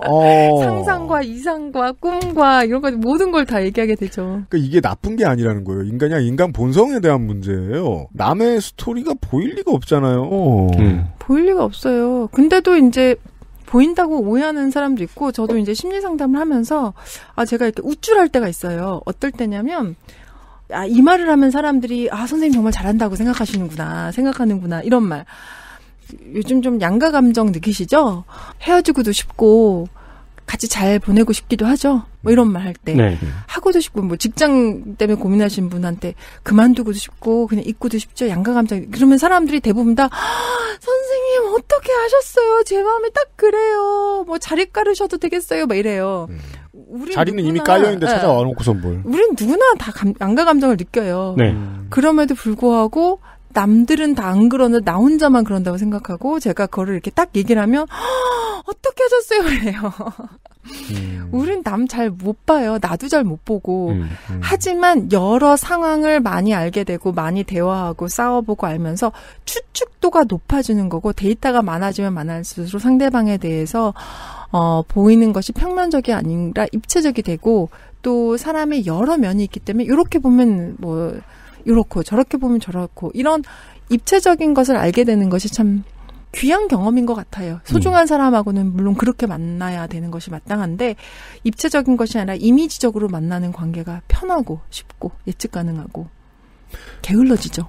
어... 상상과 이상과 꿈과 이런 것 모든 걸 다 얘기하게 되죠. 그러니까 이게 나쁜 게 아니라는 거예요. 인간이야 인간 본성에 대한 문제예요. 남의 스토리가 보일 리가 없잖아요. 음. 보일 리가 없어요. 근데도 이제 보인다고 오해하는 사람도 있고 저도 이제 심리 상담을 하면서 아 제가 이렇게 우쭐할 때가 있어요. 어떨 때냐면 아, 이 말을 하면 사람들이 아 선생님 정말 잘한다고 생각하시는구나 생각하는구나 이런 말. 요즘 좀 양가 감정 느끼시죠? 헤어지고도 싶고 같이 잘 보내고 싶기도 하죠. 뭐 이런 말 할때 네, 네. 하고도 싶고 뭐 직장 때문에 고민하시는 분한테 그만두고도 싶고 그냥 잊고도 싶죠. 양가 감정 그러면 사람들이 대부분 다 아, 선생님 어떻게 아셨어요? 제 마음이 딱 그래요. 뭐 자리 깔으셔도 되겠어요. 막 이래요. 음. 자리는 누구나, 이미 깔려있는데 예. 찾아와 놓고서 뭘. 우린 누구나 다 감, 양가 감정을 느껴요. 네. 음. 그럼에도 불구하고 남들은 다 안 그러는데 나 혼자만 그런다고 생각하고 제가 그거를 이렇게 딱 얘기를 하면 어떻게 하셨어요 그래요. 음. 우린 남 잘 못 봐요. 나도 잘 못 보고. 음, 음. 하지만 여러 상황을 많이 알게 되고 많이 대화하고 싸워보고 알면서 추측도가 높아지는 거고 데이터가 많아지면 많아질수록 상대방에 대해서 어, 보이는 것이 평면적이 아니라 입체적이 되고 또 사람의 여러 면이 있기 때문에 이렇게 보면 뭐 이렇고 저렇게 보면 저렇고 이런 입체적인 것을 알게 되는 것이 참 귀한 경험인 것 같아요. 음. 소중한 음. 사람하고는 물론 그렇게 만나야 되는 것이 마땅한데 입체적인 것이 아니라 이미지적으로 만나는 관계가 편하고 쉽고 예측 가능하고 게을러지죠.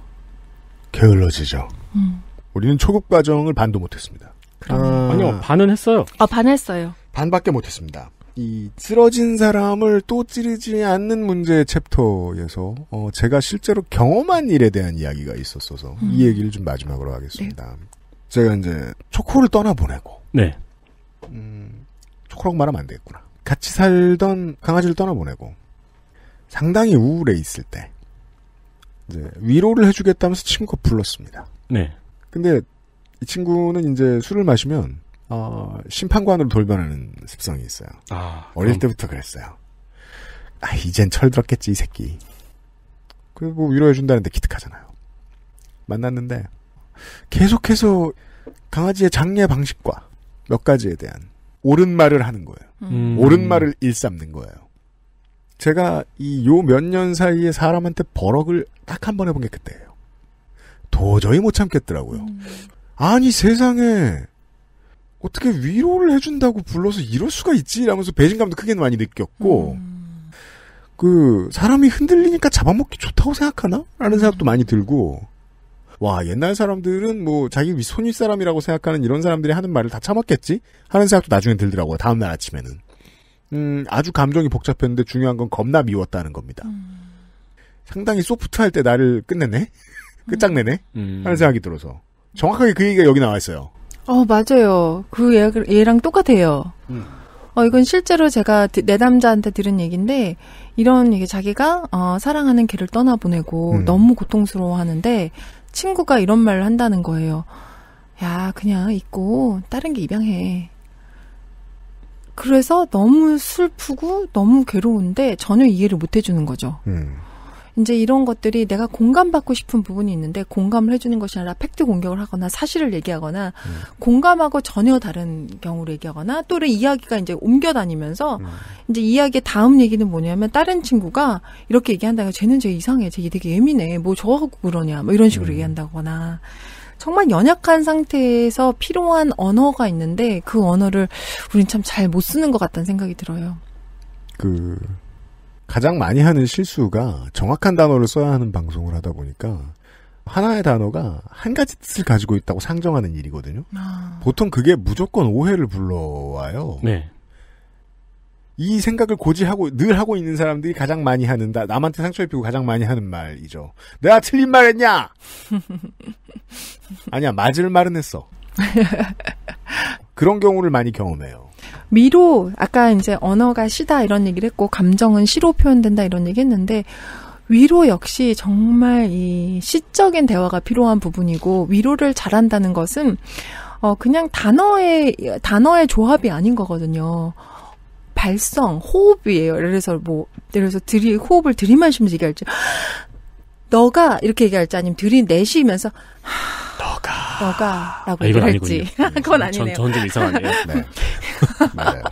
게을러지죠. 음. 우리는 초급 과정을 반도 못했습니다. 아. 아니요 반은 했어요. 아 반했어요. 반밖에 못했습니다. 이 쓰러진 사람을 또 찌르지 않는 문제 챕터에서 어 제가 실제로 경험한 일에 대한 이야기가 있었어서 음. 이 얘기를 좀 마지막으로 하겠습니다. 네. 제가 이제 초코를 떠나보내고 네. 음, 초코라고 말하면 안 되겠구나. 같이 살던 강아지를 떠나보내고 상당히 우울해 있을 때 이제 위로를 해주겠다면서 친구가 불렀습니다. 네. 근데 이 친구는 이제 술을 마시면 어, 심판관으로 돌변하는 습성이 있어요. 아, 어릴 때부터 그랬어요. 아, 이젠 철들었겠지, 이 새끼. 그리고 뭐, 위로해준다는데 기특하잖아요. 만났는데, 계속해서 강아지의 장례 방식과 몇 가지에 대한 옳은 말을 하는 거예요. 음. 음. 옳은 말을 일삼는 거예요. 제가 이 요 몇 년 사이에 사람한테 버럭을 딱 한 번 해본 게 그때예요. 도저히 못 참겠더라고요. 음. 아니 세상에 어떻게 위로를 해준다고 불러서 이럴 수가 있지라면서 배신감도 크게 많이 느꼈고 음. 그 사람이 흔들리니까 잡아먹기 좋다고 생각하나? 라는 생각도 많이 들고 와 옛날 사람들은 뭐 자기 손윗사람이라고 생각하는 이런 사람들이 하는 말을 다 참았겠지? 하는 생각도 나중에 들더라고요. 다음날 아침에는. 음, 아주 감정이 복잡했는데 중요한 건 겁나 미웠다는 겁니다. 음. 상당히 소프트할 때 나를 끝내네? 끝장내네? 음. 하는 생각이 들어서. 정확하게 그 얘기가 여기 나와 있어요. 어, 맞아요. 그 얘, 얘랑 똑같아요. 음. 어, 이건 실제로 제가 내남자한테 들은 얘기인데, 이런 얘기 자기가, 어, 사랑하는 개를 떠나보내고 음. 너무 고통스러워 하는데, 친구가 이런 말을 한다는 거예요. 야, 그냥 있고, 다른 게 입양해. 그래서 너무 슬프고, 너무 괴로운데, 전혀 이해를 못 해주는 거죠. 음. 이제 이런 것들이 내가 공감받고 싶은 부분이 있는데 공감을 해주는 것이 아니라 팩트 공격을 하거나 사실을 얘기하거나 음. 공감하고 전혀 다른 경우를 얘기하거나 또는 이야기가 이제 옮겨 다니면서 음. 이제 이야기의 다음 얘기는 뭐냐면 다른 친구가 이렇게 얘기한다가 쟤는 쟤 이상해 쟤 되게 예민해 뭐 저하고 그러냐 뭐 이런 식으로 음. 얘기한다거나 정말 연약한 상태에서 필요한 언어가 있는데 그 언어를 우린 참 잘 못 쓰는 것 같다는 생각이 들어요. 그 가장 많이 하는 실수가 정확한 단어를 써야 하는 방송을 하다 보니까 하나의 단어가 한 가지 뜻을 가지고 있다고 상정하는 일이거든요. 아... 보통 그게 무조건 오해를 불러와요. 네. 이 생각을 고지하고 늘 하고 있는 사람들이 가장 많이 하는 다 남한테 상처 입히고 가장 많이 하는 말이죠. 내가 틀린 말했냐? 아니야 맞을 말은 했어. 그런 경우를 많이 경험해요. 미로 아까 이제 언어가 시다 이런 얘기를 했고 감정은 시로 표현된다 이런 얘기 했는데 위로 역시 정말 이 시적인 대화가 필요한 부분이고 위로를 잘한다는 것은 어 그냥 단어의 단어의 조합이 아닌 거거든요. 발성, 호흡이에요. 예를 들어서 뭐 예를 들어서 들이 호흡을 들이마시면서 얘기할지 너가 이렇게 얘기할지 아니면 들이내쉬면서 너가 너가라고 아, 이 할지 그건 아니네요. 전, 좀 이상하네요. 네. 네. 네.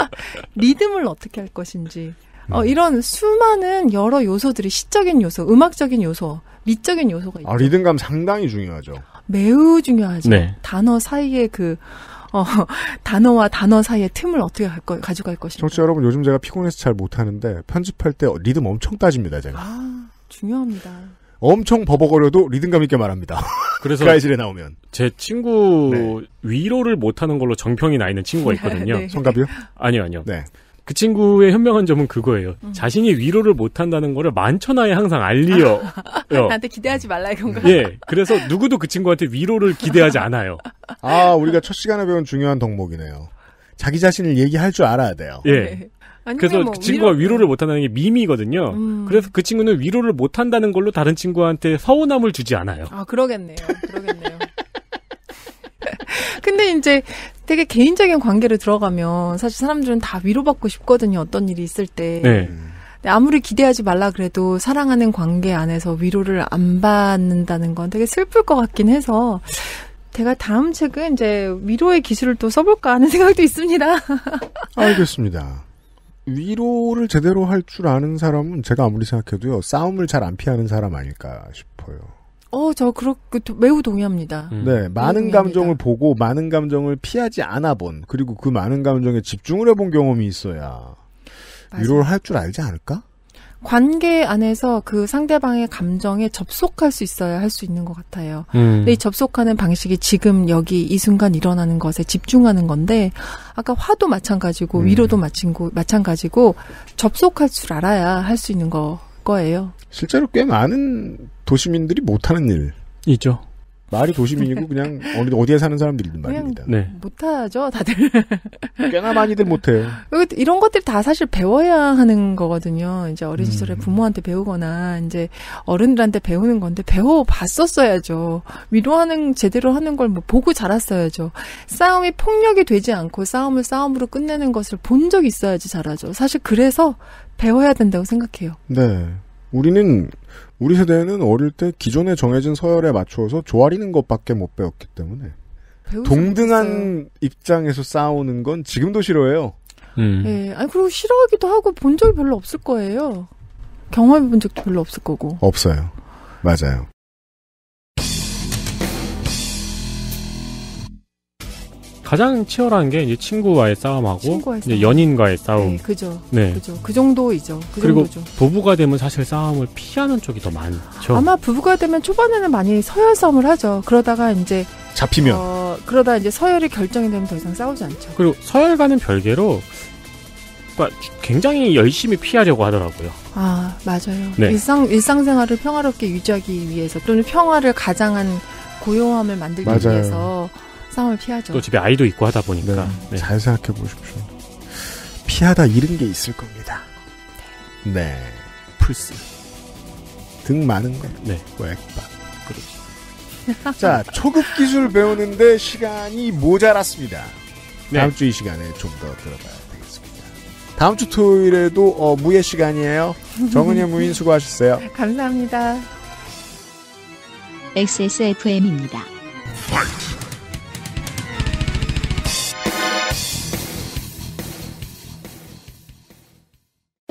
리듬을 어떻게 할 것인지 음. 어, 이런 수많은 여러 요소들이 시적인 요소, 음악적인 요소, 미적인 요소가 있죠. 아, 리듬감 상당히 중요하죠. 매우 중요하죠. 네. 단어 사이에 그 어, 단어와 단어 사이의 틈을 어떻게 갈 거, 가져갈 것인지. 청취자 여러분, 요즘 제가 피곤해서 잘 못하는데 편집할 때 리듬 엄청 따집니다, 제가. 아, 중요합니다. 엄청 버벅거려도 리듬감 있게 말합니다. 그래서 브라질에 그 나오면 제 친구 네. 위로를 못하는 걸로 정평이 나 있는 친구가 네. 있거든요. 네. 성갑이요? 아니요, 아니요. 네. 그 친구의 현명한 점은 그거예요. 음. 자신이 위로를 못한다는 거를 만천하에 항상 알리요. 나한테 기대하지 말라 이건가? 예. 그래서 누구도 그 친구한테 위로를 기대하지 않아요. 아, 우리가 첫 시간에 배운 중요한 덕목이네요. 자기 자신을 얘기할 줄 알아야 돼요. 예. 네. 그래서 뭐, 그 친구가 위로... 를못 한다는 게미미거든요 음. 그래서 그 친구는 위로를 못 한다는 걸로 다른 친구한테 서운함을 주지 않아요. 아, 그러겠네요. 그러겠네요. 근데 이제 되게 개인적인 관계로 들어가면 사실 사람들은 다 위로받고 싶거든요. 어떤 일이 있을 때. 네. 아무리 기대하지 말라 그래도 사랑하는 관계 안에서 위로를 안 받는다는 건 되게 슬플 것 같긴 해서 제가 다음 책은 이제 위로의 기술을 또 써볼까 하는 생각도 있습니다. 알겠습니다. 위로를 제대로 할 줄 아는 사람은 제가 아무리 생각해도요 싸움을 잘 안 피하는 사람 아닐까 싶어요. 어, 저 그렇게 그 매우 동의합니다. 음. 네, 많은 감정을 보고 많은 감정을 피하지 않아 본 그리고 그 많은 감정에 집중을 해본 경험이 있어야 위로를 할 줄 알지 않을까? 관계 안에서 그 상대방의 감정에 접속할 수 있어야 할 수 있는 것 같아요. 음. 근데 이 접속하는 방식이 지금 여기 이 순간 일어나는 것에 집중하는 건데 아까 화도 마찬가지고 음. 위로도 마친고 마찬가지고 접속할 줄 알아야 할 수 있는 거 거예요. 실제로 꽤 많은 도시민들이 못하는 일이죠. 말이 도시민이고 그냥 어디 어디에 사는 사람들이든 말입니다. 네. 못하죠 다들. 꽤나 많이들 못해요. 이런 것들 다 사실 배워야 하는 거거든요. 이제 어린 시절에 음. 부모한테 배우거나 이제 어른들한테 배우는 건데 배워 봤었어야죠. 위로하는 제대로 하는 걸 뭐 보고 자랐어야죠. 싸움이 폭력이 되지 않고 싸움을 싸움으로 끝내는 것을 본적 있어야지 자라죠 사실 그래서 배워야 된다고 생각해요. 네. 우리는 우리 세대는 어릴 때 기존에 정해진 서열에 맞추어서 조아리는 것밖에 못 배웠기 때문에 동등한 입장에서 싸우는 건 지금도 싫어해요. 음. 네, 아니 그리고 싫어하기도 하고 본 적이 별로 없을 거예요. 경험해 본 적도 별로 없을 거고. 없어요. 맞아요. 가장 치열한 게 이제 친구와의 싸움하고 친구와의 싸움. 이제 연인과의 네, 싸움. 네, 그죠. 네. 그죠. 그 정도이죠. 그 그리고 정도죠. 부부가 되면 사실 싸움을 피하는 쪽이 더 많죠. 아마 부부가 되면 초반에는 많이 서열 싸움을 하죠. 그러다가 이제 잡히면 어, 그러다 이제 서열이 결정이 되면 더 이상 싸우지 않죠. 그리고 서열과는 별개로 굉장히 열심히 피하려고 하더라고요. 아 맞아요. 네. 일상 일상생활을 평화롭게 유지하기 위해서 또는 평화를 가장한 고요함을 만들기 맞아요. 위해서 싸움을 피하죠. 또 집에 아이도 있고 하다 보니까. 네, 네. 잘 생각해 보십시오. 피하다 잃은 게 있을 겁니다. 네. 플스. 네. 등 많은 거. 네. 액박 그렇죠. 자, 초급 기술 배우는데 시간이 모자랐습니다. 네. 다음 주 이 시간에 좀 더 들어봐야 되겠습니다. 다음 주 토요일에도 어, 무예 시간이에요. 정은혜 무인 수고하셨어요. 감사합니다. XSFM입니다. 파이트.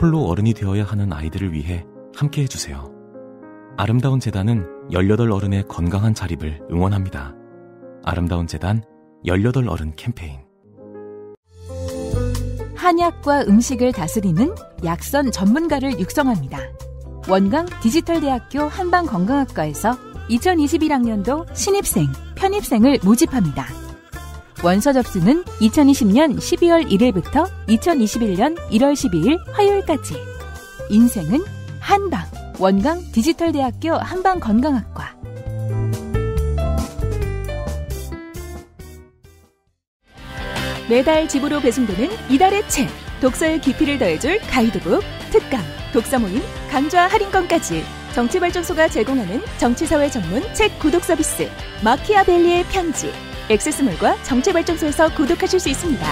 홀로 어른이 되어야 하는 아이들을 위해 함께 해주세요. 아름다운 재단은 18 어른의 건강한 자립을 응원합니다. 아름다운 재단 18 어른 캠페인 한약과 음식을 다스리는 약선 전문가를 육성합니다. 원광 디지털대학교 한방건강학과에서 2021학년도 신입생, 편입생을 모집합니다. 원서 접수는 2020년 12월 1일부터 2021년 1월 12일 화요일까지. 인생은 한방. 원강 디지털대학교 한방건강학과. 매달 집으로 배송되는 이달의 책. 독서의 깊이를 더해줄 가이드북, 특강, 독서 모임, 강좌 할인권까지 정치발전소가 제공하는 정치사회 전문 책 구독 서비스 마키아벨리의 편지 액세스몰과 정체발전소에서 구독하실 수 있습니다.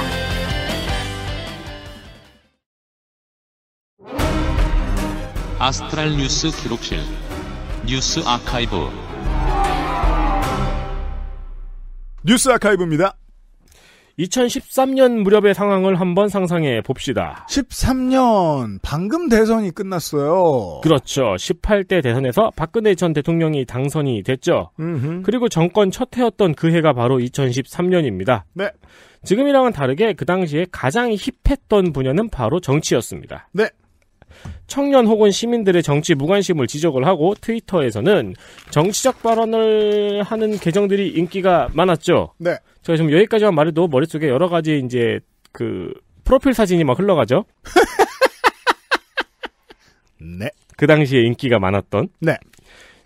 아스트랄 뉴스 기록실 뉴스 아카이브 뉴스 아카이브입니다. 2013년 무렵의 상황을 한번 상상해 봅시다. 13년 방금 대선이 끝났어요. 그렇죠. 18대 대선에서 박근혜 전 대통령이 당선이 됐죠. 음흠. 그리고 정권 첫 해였던 그 해가 바로 2013년입니다. 네. 지금이랑은 다르게 그 당시에 가장 힙했던 분야는 바로 정치였습니다. 네. 청년 혹은 시민들의 정치 무관심을 지적을 하고 트위터에서는 정치적 발언을 하는 계정들이 인기가 많았죠. 네. 제가 지금 여기까지만 말해도 머릿속에 여러 가지 이제 그 프로필 사진이 막 흘러가죠. 네. 그 당시에 인기가 많았던. 네.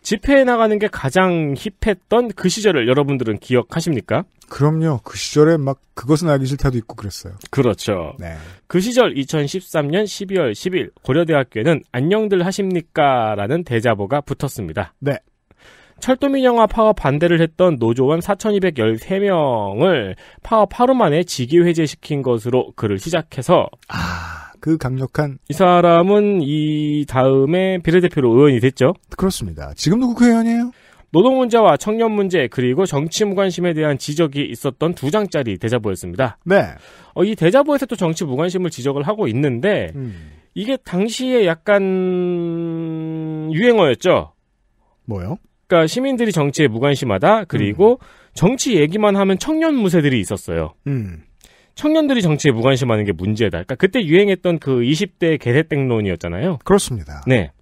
집회에 나가는 게 가장 힙했던 그 시절을 여러분들은 기억하십니까? 그럼요. 그 시절에 막 그것은 알기 싫다도 있고 그랬어요. 그렇죠. 네. 그 시절 2013년 12월 10일 고려대학교에는 안녕들 하십니까? 라는 대자보가 붙었습니다. 네. 철도민영화 파업 반대를 했던 노조원 4,213명을 파업 하루 만에 직위 회제시킨 것으로 글을 시작해서 아, 그 강력한 이 사람은 이 다음에 비례대표로 의원이 됐죠. 그렇습니다. 지금도 국회의원이에요? 노동 문제와 청년 문제 그리고 정치 무관심에 대한 지적이 있었던 두 장짜리 대자보였습니다. 네. 어, 이 대자보에서 또 정치 무관심을 지적을 하고 있는데 음. 이게 당시에 약간 유행어였죠. 뭐요? 그러니까 시민들이 정치에 무관심하다. 그리고 음. 정치 얘기만 하면 청년 무새들이 있었어요. 음. 청년들이 정치에 무관심하는 게 문제다. 그러니까 그때 유행했던 그 20대 개새땡론이었잖아요. 그렇습니다. 네.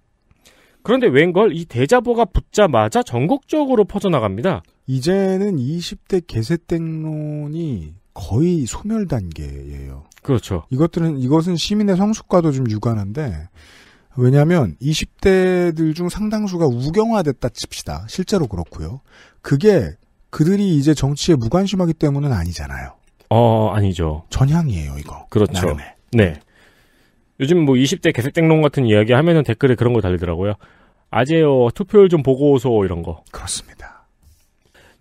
그런데 웬걸 이 대자보가 붙자마자 전국적으로 퍼져나갑니다. 이제는 20대 개세땡론이 거의 소멸 단계예요. 그렇죠. 이것들은 이것은 시민의 성숙과도 좀 유관한데 왜냐하면 20대들 중 상당수가 우경화됐다 칩시다. 실제로 그렇고요. 그게 그들이 이제 정치에 무관심하기 때문은 아니잖아요. 어 아니죠. 전향이에요 이거. 그렇죠. 나름의. 네. 요즘 뭐 20대 개색땡론 같은 이야기 하면은 댓글에 그런 거 달리더라고요. 아재요 투표율 좀 보고 오소 이런 거. 그렇습니다.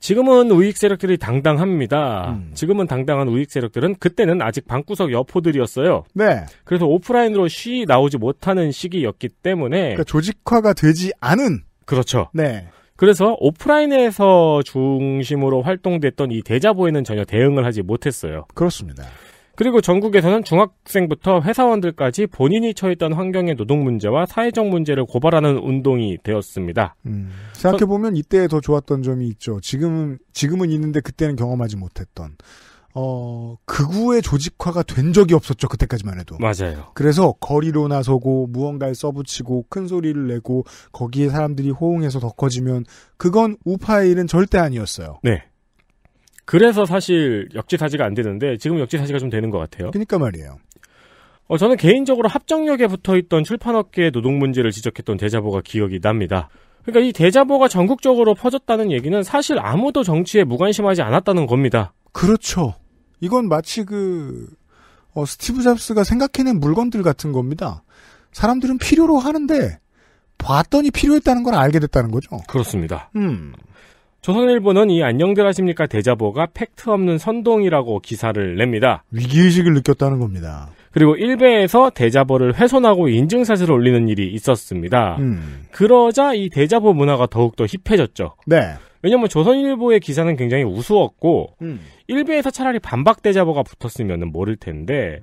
지금은 우익 세력들이 당당합니다. 음. 지금은 당당한 우익 세력들은 그때는 아직 방구석 여포들이었어요. 네. 그래서 오프라인으로 쉬 나오지 못하는 시기였기 때문에 그러니까 조직화가 되지 않은 그렇죠. 네. 그래서 오프라인에서 중심으로 활동됐던 이 대자보에는 전혀 대응을 하지 못했어요. 그렇습니다. 그리고 전국에서는 중학생부터 회사원들까지 본인이 처했던 환경의 노동 문제와 사회적 문제를 고발하는 운동이 되었습니다. 음, 생각해 보면 이때 에더 좋았던 점이 있죠. 지금은 지금은 있는데 그때는 경험하지 못했던 어, 극우의 그 조직화가 된 적이 없었죠. 그때까지만 해도. 맞아요. 그래서 거리로 나서고 무언가에 써붙이고 큰 소리를 내고 거기에 사람들이 호응해서 더 커지면 그건 우파의 일은 절대 아니었어요. 네. 그래서 사실 역지사지가 안 되는데 지금 역지사지가 좀 되는 것 같아요. 그러니까 말이에요. 어, 저는 개인적으로 합정역에 붙어있던 출판업계의 노동 문제를 지적했던 대자보가 기억이 납니다. 그러니까 이 대자보가 전국적으로 퍼졌다는 얘기는 사실 아무도 정치에 무관심하지 않았다는 겁니다. 그렇죠. 이건 마치 그 어, 스티브 잡스가 생각해낸 물건들 같은 겁니다. 사람들은 필요로 하는데 봤더니 필요했다는 걸 알게 됐다는 거죠. 그렇습니다. 음. 조선일보는 이 안녕들 하십니까 대자보가 팩트 없는 선동이라고 기사를 냅니다. 위기의식을 느꼈다는 겁니다. 그리고 1배에서 대자보를 훼손하고 인증샷을 올리는 일이 있었습니다. 음. 그러자 이 대자보 문화가 더욱더 힙해졌죠. 네. 왜냐면 조선일보의 기사는 굉장히 우스웠고 음. 일베에서 차라리 반박 대자보가 붙었으면 모를 텐데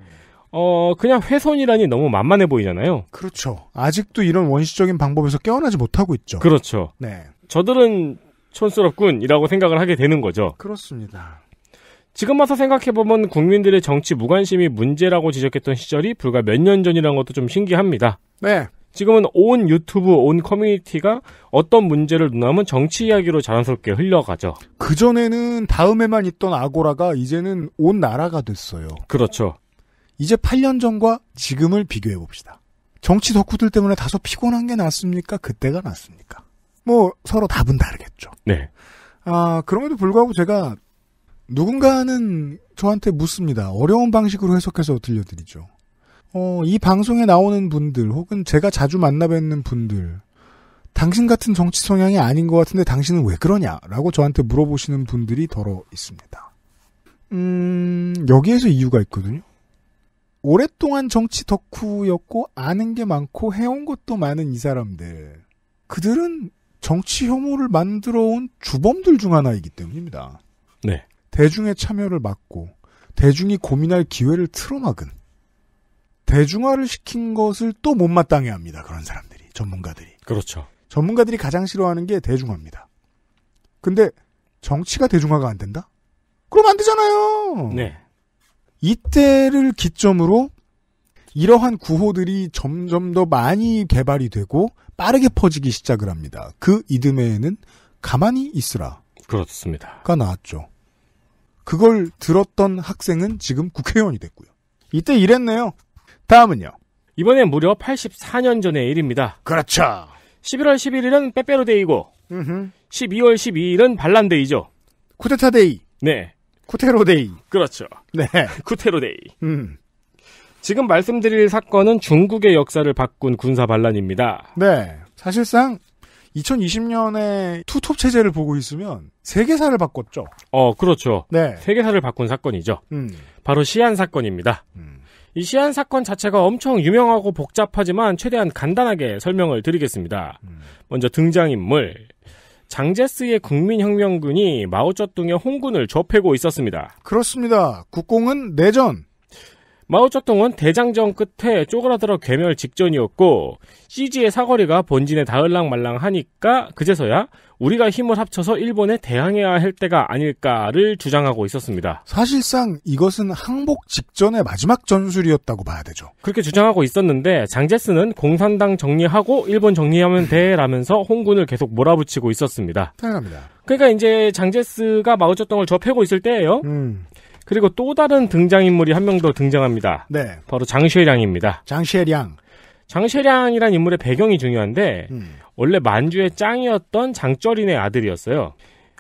어 그냥 훼손이라니 너무 만만해 보이잖아요. 그렇죠. 아직도 이런 원시적인 방법에서 깨어나지 못하고 있죠. 그렇죠. 네. 저들은 촌스럽군이라고 생각을 하게 되는 거죠. 그렇습니다. 지금 와서 생각해보면 국민들의 정치 무관심이 문제라고 지적했던 시절이 불과 몇 년 전이라는 것도 좀 신기합니다. 네. 지금은 온 유튜브, 온 커뮤니티가 어떤 문제를 논하면 정치 이야기로 자연스럽게 흘러가죠. 그전에는 다음에만 있던 아고라가 이제는 온 나라가 됐어요. 그렇죠. 이제 8년 전과 지금을 비교해봅시다. 정치 덕후들 때문에 다소 피곤한 게 낫습니까? 그때가 낫습니까? 뭐 서로 답은 다르겠죠. 네. 아 그럼에도 불구하고 제가 누군가는 저한테 묻습니다. 어려운 방식으로 해석해서 들려드리죠. 어, 이 방송에 나오는 분들 혹은 제가 자주 만나뵙는 분들 당신 같은 정치 성향이 아닌 것 같은데 당신은 왜 그러냐라고 저한테 물어보시는 분들이 더러 있습니다. 음 여기에서 이유가 있거든요. 오랫동안 정치 덕후였고 아는 게 많고 해온 것도 많은 이 사람들 그들은 정치 혐오를 만들어 온 주범들 중 하나이기 때문입니다. 네. 대중의 참여를 막고 대중이 고민할 기회를 틀어막은 대중화를 시킨 것을 또 못마땅해 합니다. 그런 사람들이 전문가들이 그렇죠. 전문가들이 가장 싫어하는 게 대중화입니다. 근데 정치가 대중화가 안 된다? 그럼 안 되잖아요. 네. 이때를 기점으로 이러한 구호들이 점점 더 많이 개발이 되고 빠르게 퍼지기 시작을 합니다. 그 이듬해에는 가만히 있으라. 그렇습니다. 가 나왔죠. 그걸 들었던 학생은 지금 국회의원이 됐고요. 이때 이랬네요. 다음은요. 이번엔 무려 84년 전의 일입니다. 그렇죠. 11월 11일은 빼빼로데이고, 음흠. 12월 12일은 반란데이죠. 쿠데타데이. 네. 쿠테로데이. 그렇죠. 네. 쿠테로데이. 음. 지금 말씀드릴 사건은 중국의 역사를 바꾼 군사 반란입니다. 네. 사실상 2020년에 투톱 체제를 보고 있으면 세계사를 바꿨죠. 어, 그렇죠. 네. 세계사를 바꾼 사건이죠. 음. 바로 시안 사건입니다. 음. 이 시안 사건 자체가 엄청 유명하고 복잡하지만 최대한 간단하게 설명을 드리겠습니다. 음. 먼저 등장인물 장제스의 국민혁명군이 마오쩌둥의 홍군을 접해고 있었습니다. 그렇습니다. 국공은 내전, 마오쩌둥은 대장정 끝에 쪼그라들어 괴멸 직전이었고 CG의 사거리가 본진에 다을랑말랑하니까 그제서야 우리가 힘을 합쳐서 일본에 대항해야 할 때가 아닐까를 주장하고 있었습니다. 사실상 이것은 항복 직전의 마지막 전술이었다고 봐야 되죠. 그렇게 주장하고 있었는데 장제스는 공산당 정리하고 일본 정리하면 돼라면서 홍군을 계속 몰아붙이고 있었습니다. 당연합니다. 그러니까 이제 장제스가 마오쩌둥을 접해고 있을 때예요. 음. 그리고 또 다른 등장인물이 한 명 더 등장합니다. 네. 바로 장쉐량입니다. 장쉐량. 장쉐량이란 인물의 배경이 중요한데 음. 원래 만주의 짱이었던 장쩌린의 아들이었어요.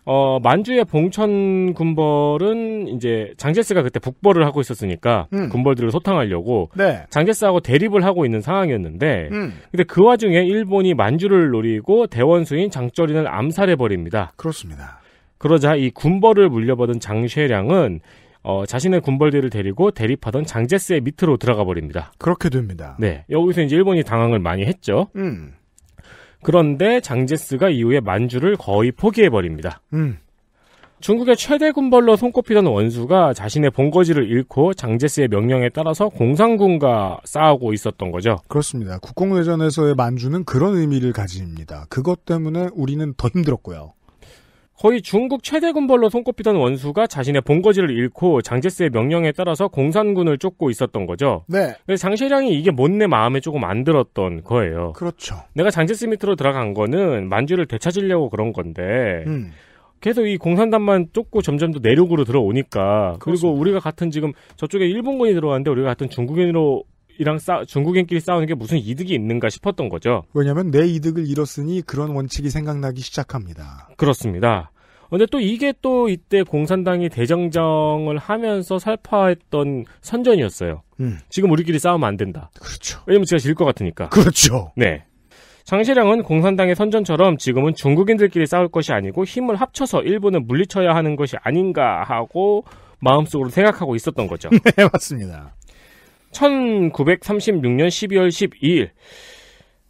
어, 만주의 봉천 군벌은 이제 장제스가 그때 북벌을 하고 있었으니까 음. 군벌들을 소탕하려고 네. 장제스하고 대립을 하고 있는 상황이었는데 음. 근데 그 와중에 일본이 만주를 노리고 대원수인 장쩌린을 암살해 버립니다. 그렇습니다. 그러자 이 군벌을 물려받은 장쉐량은 어, 자신의 군벌들을 데리고 대립하던 장제스의 밑으로 들어가 버립니다. 그렇게 됩니다. 네. 여기서 이제 일본이 당황을 많이 했죠. 음. 그런데 장제스가 이후에 만주를 거의 포기해 버립니다. 음. 중국의 최대 군벌로 손꼽히던 원수가 자신의 본거지를 잃고 장제스의 명령에 따라서 공산군과 싸우고 있었던 거죠. 그렇습니다. 국공내전에서의 만주는 그런 의미를 가집니다. 그것 때문에 우리는 더 힘들었고요. 거의 중국 최대 군벌로 손꼽히던 원수가 자신의 본거지를 잃고 장제스의 명령에 따라서 공산군을 쫓고 있었던 거죠. 네. 그래서 장실량이 이게 못내 마음에 조금 안 들었던 거예요. 그렇죠. 내가 장제스 밑으로 들어간 거는 만주를 되찾으려고 그런 건데 음. 계속 이 공산단만 쫓고 점점 더 내륙으로 들어오니까 그렇습니다. 그리고 우리가 같은 지금 저쪽에 일본군이 들어왔는데 우리가 같은 중국인으로 이랑 싸, 중국인끼리 싸우는 게 무슨 이득이 있는가 싶었던 거죠. 왜냐하면 내 이득을 잃었으니 그런 원칙이 생각나기 시작합니다. 그렇습니다. 근데 또 이게 또 이때 공산당이 대정정을 하면서 살파했던 선전이었어요. 음. 지금 우리끼리 싸우면 안 된다. 그렇죠. 왜냐면 제가 질 것 같으니까. 그렇죠. 네. 장시량은 공산당의 선전처럼 지금은 중국인들끼리 싸울 것이 아니고 힘을 합쳐서 일본을 물리쳐야 하는 것이 아닌가 하고 마음속으로 생각하고 있었던 거죠. 네, 맞습니다. 1936년 12월 12일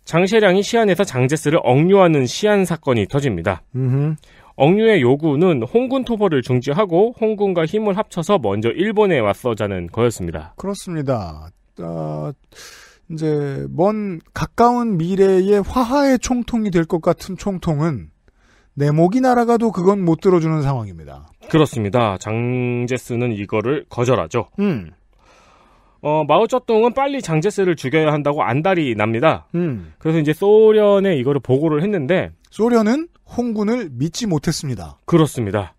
장셰량이 시안에서 장제스를 억류하는 시안 사건이 터집니다. 음흠. 억류의 요구는 홍군 토벌을 중지하고 홍군과 힘을 합쳐서 먼저 일본에 왔어자는 거였습니다. 그렇습니다. 어, 이제 먼 가까운 미래의 화하의 총통이 될 것 같은 총통은 내 목이 날아가도 그건 못 들어주는 상황입니다. 그렇습니다. 장제스는 이거를 거절하죠. 음. 어, 마오쩌둥은 빨리 장제스를 죽여야 한다고 안달이 납니다. 음. 그래서 이제 소련에 이거를 보고를 했는데 소련은 홍군을 믿지 못했습니다. 그렇습니다.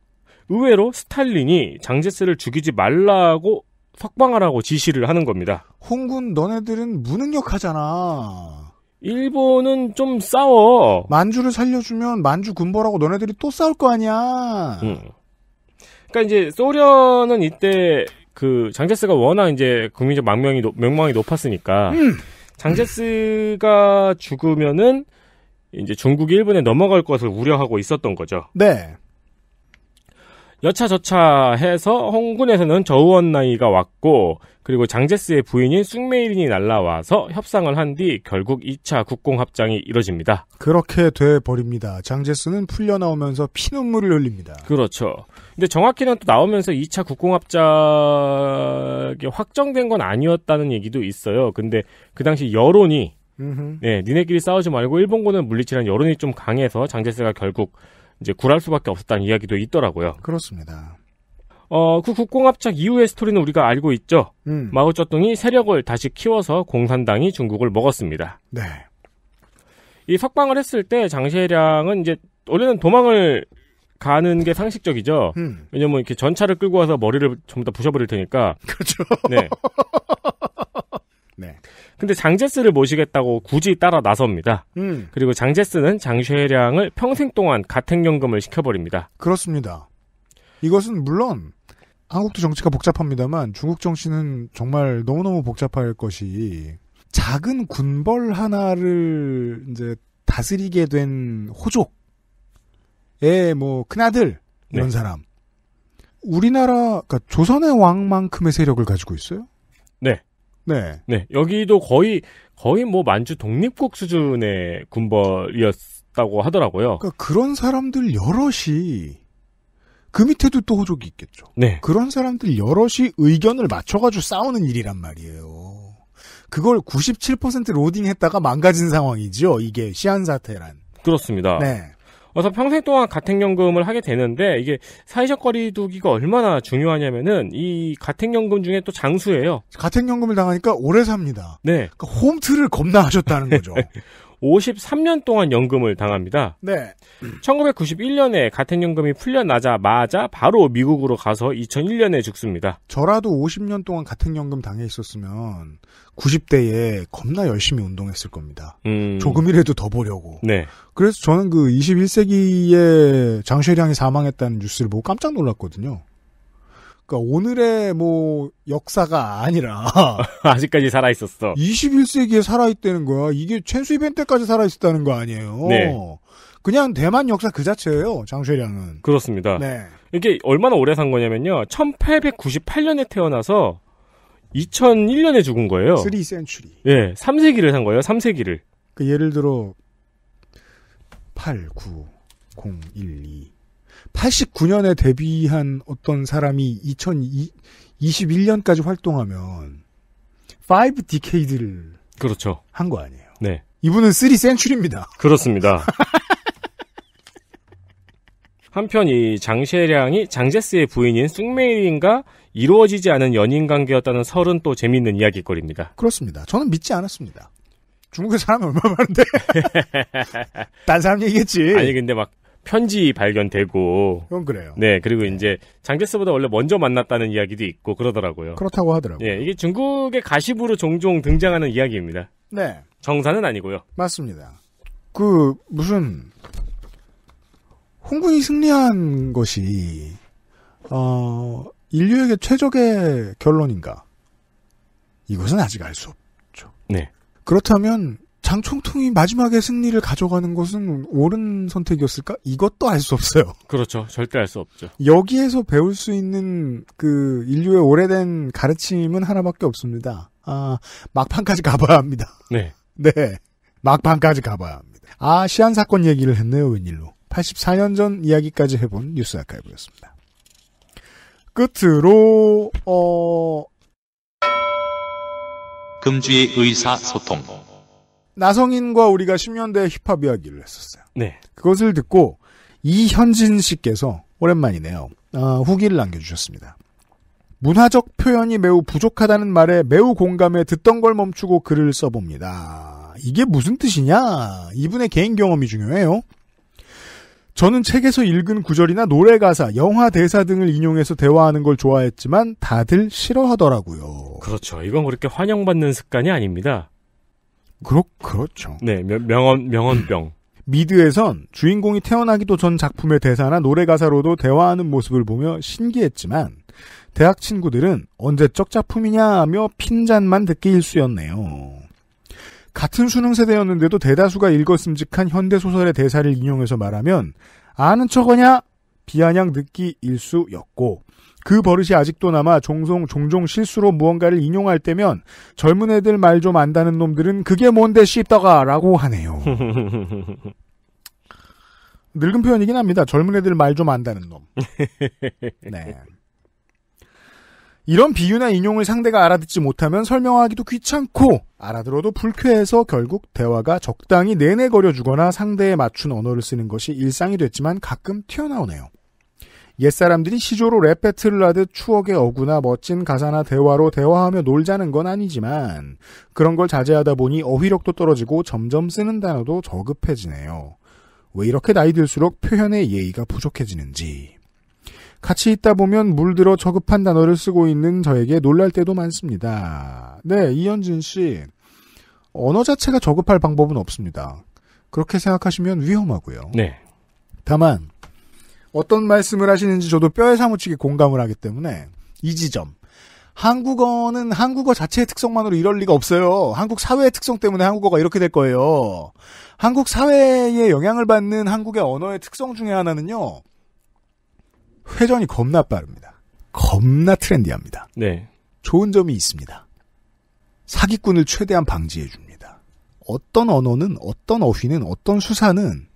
의외로 스탈린이 장제스를 죽이지 말라고 석방하라고 지시를 하는 겁니다. 홍군 너네들은 무능력하잖아. 일본은 좀 싸워. 만주를 살려주면 만주 군벌하고 너네들이 또 싸울 거 아니야. 음. 그러니까 이제 소련은 이때 그 장제스가 워낙 이제 국민적 망명이 노, 명망이 높았으니까 음. 장제스가 죽으면은 이제 중국이 일본에 넘어갈 것을 우려하고 있었던 거죠. 네. 여차저차 해서 홍군에서는 저우원 나이가 왔고 그리고 장제스의 부인인 쑥메일인이 날라와서 협상을 한 뒤 결국 2차 국공합장이 이뤄집니다. 그렇게 돼 버립니다. 장제스는 풀려 나오면서 피눈물을 흘립니다. 그렇죠. 근데 정확히는 또 나오면서 2차 국공합장이 확정된 건 아니었다는 얘기도 있어요. 근데 그 당시 여론이 네, 니네끼리 싸우지 말고 일본군을 물리치라는 여론이 좀 강해서 장제스가 결국 이제 굴할 수밖에 없었다는 이야기도 있더라고요. 그렇습니다. 어, 그 국공합작 이후의 스토리는 우리가 알고 있죠. 음. 마오쩌둥이 세력을 다시 키워서 공산당이 중국을 먹었습니다. 네. 이 석방을 했을 때 장시해량은 이제 원래는 도망을 가는 게 상식적이죠. 음. 왜냐면 이렇게 전차를 끌고 와서 머리를 전부 다 부셔버릴 테니까. 그렇죠. 네. 네. 근데 장제스를 모시겠다고 굳이 따라 나섭니다. 음. 그리고 장제스는 장쉐량을 평생 동안 가택연금을 시켜버립니다. 그렇습니다. 이것은 물론 한국도 정치가 복잡합니다만 중국 정치는 정말 너무너무 복잡할 것이 작은 군벌 하나를 이제 다스리게 된 호족의 뭐 큰아들 이런 네. 사람 우리나라 그러니까 조선의 왕만큼의 세력을 가지고 있어요. 네. 네. 네. 여기도 거의 거의 뭐 만주 독립국 수준의 군벌이었다고 하더라고요. 그러니까 그런 사람들 여럿이 그 밑에도 또 호족이 있겠죠. 네. 그런 사람들 여럿이 의견을 맞춰가지고 싸우는 일이란 말이에요. 그걸 97% 로딩했다가 망가진 상황이죠 이게 시한 사태란. 그렇습니다. 네. 그래서 평생 동안 가택연금을 하게 되는데 이게 사회적 거리두기가 얼마나 중요하냐면은 이 가택연금 중에 또 장수예요. 가택연금을 당하니까 오래 삽니다. 네. 그러니까 홈트를 겁나 하셨다는 거죠. 53년 동안 연금을 당합니다. 네. 1991년에 같은 연금이 풀려나자마자 바로 미국으로 가서 2001년에 죽습니다. 저라도 50년 동안 같은 연금 당해 있었으면 90대에 겁나 열심히 운동했을 겁니다. 음... 조금이라도 더 보려고. 네. 그래서 저는 그 21세기에 장쉐량이 사망했다는 뉴스를 보고 깜짝 놀랐거든요. 그러니까 오늘의 뭐 역사가 아니라 아직까지 살아 있었어. 21세기에 살아 있다는 거야. 이게 첸수이벤 트까지 살아 있었다는 거 아니에요. 네. 그냥 대만 역사 그 자체예요. 장쉐량은. 그렇습니다. 네. 이게 얼마나 오래 산 거냐면요. 1898년에 태어나서 2001년에 죽은 거예요. 3센츄리. 예. 3세기를 산 거예요. 3세기를. 그 예를 들어 8 9 0 1 2 89년에 데뷔한 어떤 사람이 2021년까지 활동하면 5 디케이드를 그렇죠. 한 거 아니에요. 네. 이분은 3 센츄리입니다. 그렇습니다. 한편 이 장셰량이 장제스의 부인인 쑥메이인과 이루어지지 않은 연인 관계였다는 설은 또재밌는 이야기거리입니다. 그렇습니다. 저는 믿지 않았습니다. 중국에 사람이 얼마나 많은데. 딴 사람 얘기겠지. 아니 근데 막 편지 발견되고. 그건 그래요. 네, 그리고 네. 이제 장제스보다 원래 먼저 만났다는 이야기도 있고 그러더라고요. 그렇다고 하더라고요. 네, 이게 중국의 가십으로 종종 등장하는 이야기입니다. 네. 정사는 아니고요. 맞습니다. 그, 무슨, 홍군이 승리한 것이, 어, 인류에게 최적의 결론인가? 이것은 아직 알 수 없죠. 네. 그렇다면 장총통이 마지막에 승리를 가져가는 것은 옳은 선택이었을까? 이것도 알 수 없어요. 그렇죠. 절대 알 수 없죠. 여기에서 배울 수 있는 그 인류의 오래된 가르침은 하나밖에 없습니다. 아, 막판까지 가봐야 합니다. 네. 네. 막판까지 가봐야 합니다. 아, 시한 사건 얘기를 했네요, 웬일로. 84년 전 이야기까지 해본 뉴스 아카이브였습니다. 끝으로, 어, 금주의 의사소통. 나성인과 우리가 10년대 힙합 이야기를 했었어요. 네. 그것을 듣고 이현진 씨께서 오랜만이네요. 어, 후기를 남겨주셨습니다. 문화적 표현이 매우 부족하다는 말에 매우 공감해 듣던 걸 멈추고 글을 써봅니다. 이게 무슨 뜻이냐? 이분의 개인 경험이 중요해요. 저는 책에서 읽은 구절이나 노래 가사, 영화 대사 등을 인용해서 대화하는 걸 좋아했지만 다들 싫어하더라고요. 그렇죠. 이건 그렇게 환영받는 습관이 아닙니다. 그렇 그렇죠. 네, 명언 명언병. 미드에선 주인공이 태어나기도 전 작품의 대사나 노래 가사로도 대화하는 모습을 보며 신기했지만 대학 친구들은 언제적 작품이냐 며 핀잔만 듣기 일쑤였네요. 같은 수능 세대였는데도 대다수가 읽었음직한 현대 소설의 대사를 인용해서 말하면 아는 척하냐 비아냥 듣기 일쑤였고 그 버릇이 아직도 남아 종종 종종 실수로 무언가를 인용할 때면 젊은 애들 말 좀 안다는 놈들은 그게 뭔데 씹다가라고 하네요. 늙은 표현이긴 합니다. 젊은 애들 말 좀 안다는 놈. 네. 이런 비유나 인용을 상대가 알아듣지 못하면 설명하기도 귀찮고 알아들어도 불쾌해서 결국 대화가 적당히 내내거려 주거나 상대에 맞춘 언어를 쓰는 것이 일상이 됐지만 가끔 튀어나오네요. 옛사람들이 시조로 레페트를 하듯 추억의 어구나 멋진 가사나 대화로 대화하며 놀자는 건 아니지만 그런 걸 자제하다 보니 어휘력도 떨어지고 점점 쓰는 단어도 저급해지네요. 왜 이렇게 나이 들수록 표현의 예의가 부족해지는지. 같이 있다 보면 물들어 저급한 단어를 쓰고 있는 저에게 놀랄 때도 많습니다. 네, 이현진 씨. 언어 자체가 저급할 방법은 없습니다. 그렇게 생각하시면 위험하고요. 네. 다만 어떤 말씀을 하시는지 저도 뼈에 사무치게 공감을 하기 때문에 이 지점. 한국어는 한국어 자체의 특성만으로 이럴 리가 없어요. 한국 사회의 특성 때문에 한국어가 이렇게 될 거예요. 한국 사회에 영향을 받는 한국의 언어의 특성 중에 하나는요. 회전이 겁나 빠릅니다. 겁나 트렌디합니다. 네. 좋은 점이 있습니다. 사기꾼을 최대한 방지해 줍니다. 어떤 언어는 어떤 어휘는 어떤 수사는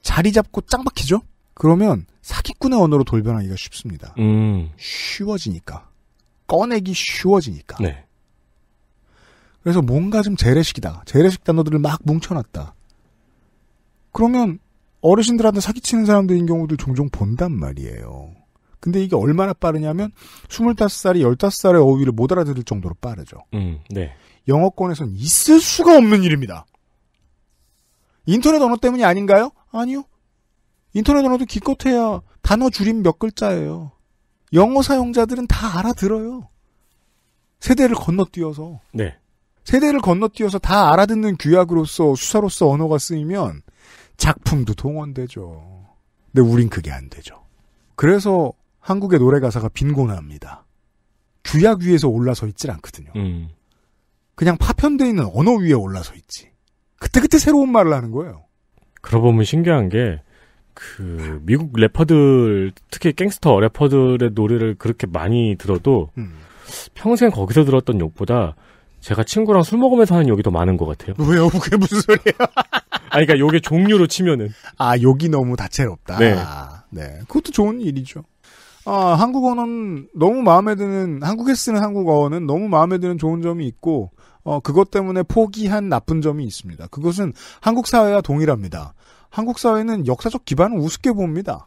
자리 잡고 짱박히죠? 그러면 사기꾼의 언어로 돌변하기가 쉽습니다. 음. 쉬워지니까. 꺼내기 쉬워지니까. 네. 그래서 뭔가 좀 재래식이다. 재래식 단어들을 막 뭉쳐놨다. 그러면 어르신들한테 사기치는 사람들인 경우도 종종 본단 말이에요. 근데 이게 얼마나 빠르냐면 25살이 15살의 어휘를 못 알아들을 정도로 빠르죠. 음, 네. 영어권에선 있을 수가 없는 일입니다. 인터넷 언어 때문이 아닌가요? 아니요. 인터넷 언어도 기껏해야 단어 줄임 몇 글자예요. 영어 사용자들은 다 알아들어요. 세대를 건너뛰어서. 네. 세대를 건너뛰어서 다 알아듣는 규약으로서 수사로서 언어가 쓰이면 작품도 동원되죠. 근데 우린 그게 안 되죠. 그래서 한국의 노래 가사가 빈곤합니다. 규약 위에서 올라서 있질 않거든요. 음. 그냥 파편되어 있는 언어 위에 올라서 있지. 그때그때 새로운 말을 하는 거예요. 그러고 보면 신기한 게그 미국 래퍼들 특히 갱스터 래퍼들의 노래를 그렇게 많이 들어도 음. 평생 거기서 들었던 욕보다 제가 친구랑 술 먹으면서 하는 욕이 더 많은 것 같아요. 왜요? 그게 무슨 소리예요? 아, 그러니까 욕의 종류로 치면은 아 욕이 너무 다채롭다. 네, 네, 그것도 좋은 일이죠. 아, 한국어는 너무 마음에 드는 한국에 쓰는 한국어는 너무 마음에 드는 좋은 점이 있고 어, 그것 때문에 포기한 나쁜 점이 있습니다. 그것은 한국 사회와 동일합니다. 한국 사회는 역사적 기반을 우습게 봅니다.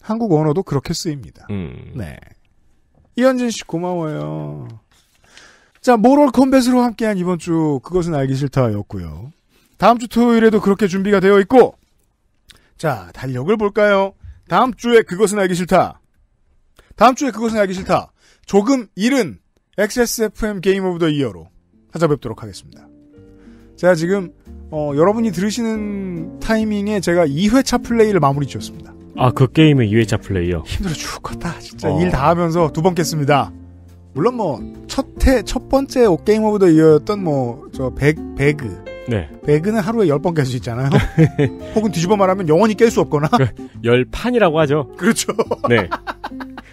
한국 언어도 그렇게 쓰입니다. 음. 네. 이현진 씨 고마워요. 자, 모럴 컴뱃으로 함께한 이번 주 그것은 알기 싫다였고요. 다음 주 토요일에도 그렇게 준비가 되어 있고 자, 달력을 볼까요? 다음 주에 그것은 알기 싫다. 다음 주에 그것은 알기 싫다. 조금 이른 XSFM 게임 오브 더 이어로 찾아뵙도록 하겠습니다. 제가 지금 어, 여러분이 들으시는 타이밍에 제가 2회차 플레이를 마무리 지었습니다. 아, 그 게임의 2회차 플레이요? 힘들어 죽겠다. 진짜 어. 일다 하면서 두 번 깼습니다. 물론 뭐, 첫 해, 첫 번째 게임 오브 더 이어였던 뭐, 저, 백, 배그. 네. 배그는 하루에 10번 깰 수 있잖아요. 혹은 뒤집어 말하면 영원히 깰 수 없거나. 그, 10판이라고 하죠. 그렇죠. 네.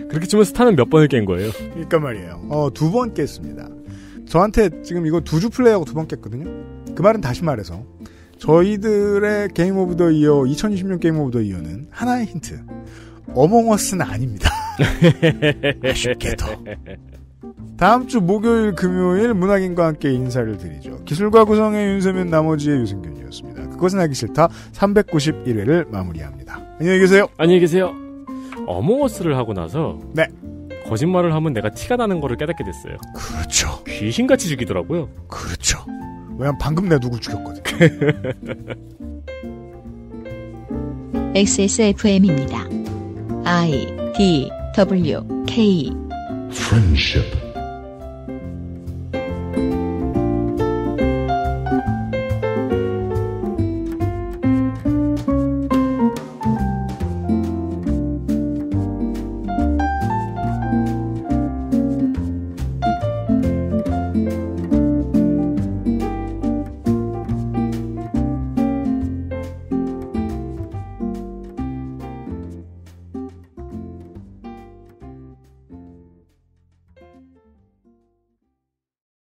그렇게 치면 스타는 몇 번을 깬 거예요? 그러니까 말이에요. 어, 두 번 깼습니다. 저한테 지금 이거 두 주 플레이하고 두 번 깼거든요. 그 말은 다시 말해서 저희들의 게임 오브 더 이어 2 0 2 0년 게임 오브 더 이어는 하나의 힌트. 어몽어스는 아닙니다. 아쉽게도. 다음 주 목요일 금요일 문학인과 함께 인사를 드리죠. 기술과 구성의 윤세민 나머지의 유승균이었습니다. 그것은 하기 싫다 391회를 마무리합니다. 안녕히 계세요. 안녕히 계세요. 어몽어스를 하고 나서 네. 거짓말을 하면 내가 티가 나는 거를 깨닫게 됐어요. 그렇죠. 귀신같이 죽이더라고요. 그렇죠. 왜냐면 방금 내 누굴 죽였거든. XSFM입니다. I D W K Friendship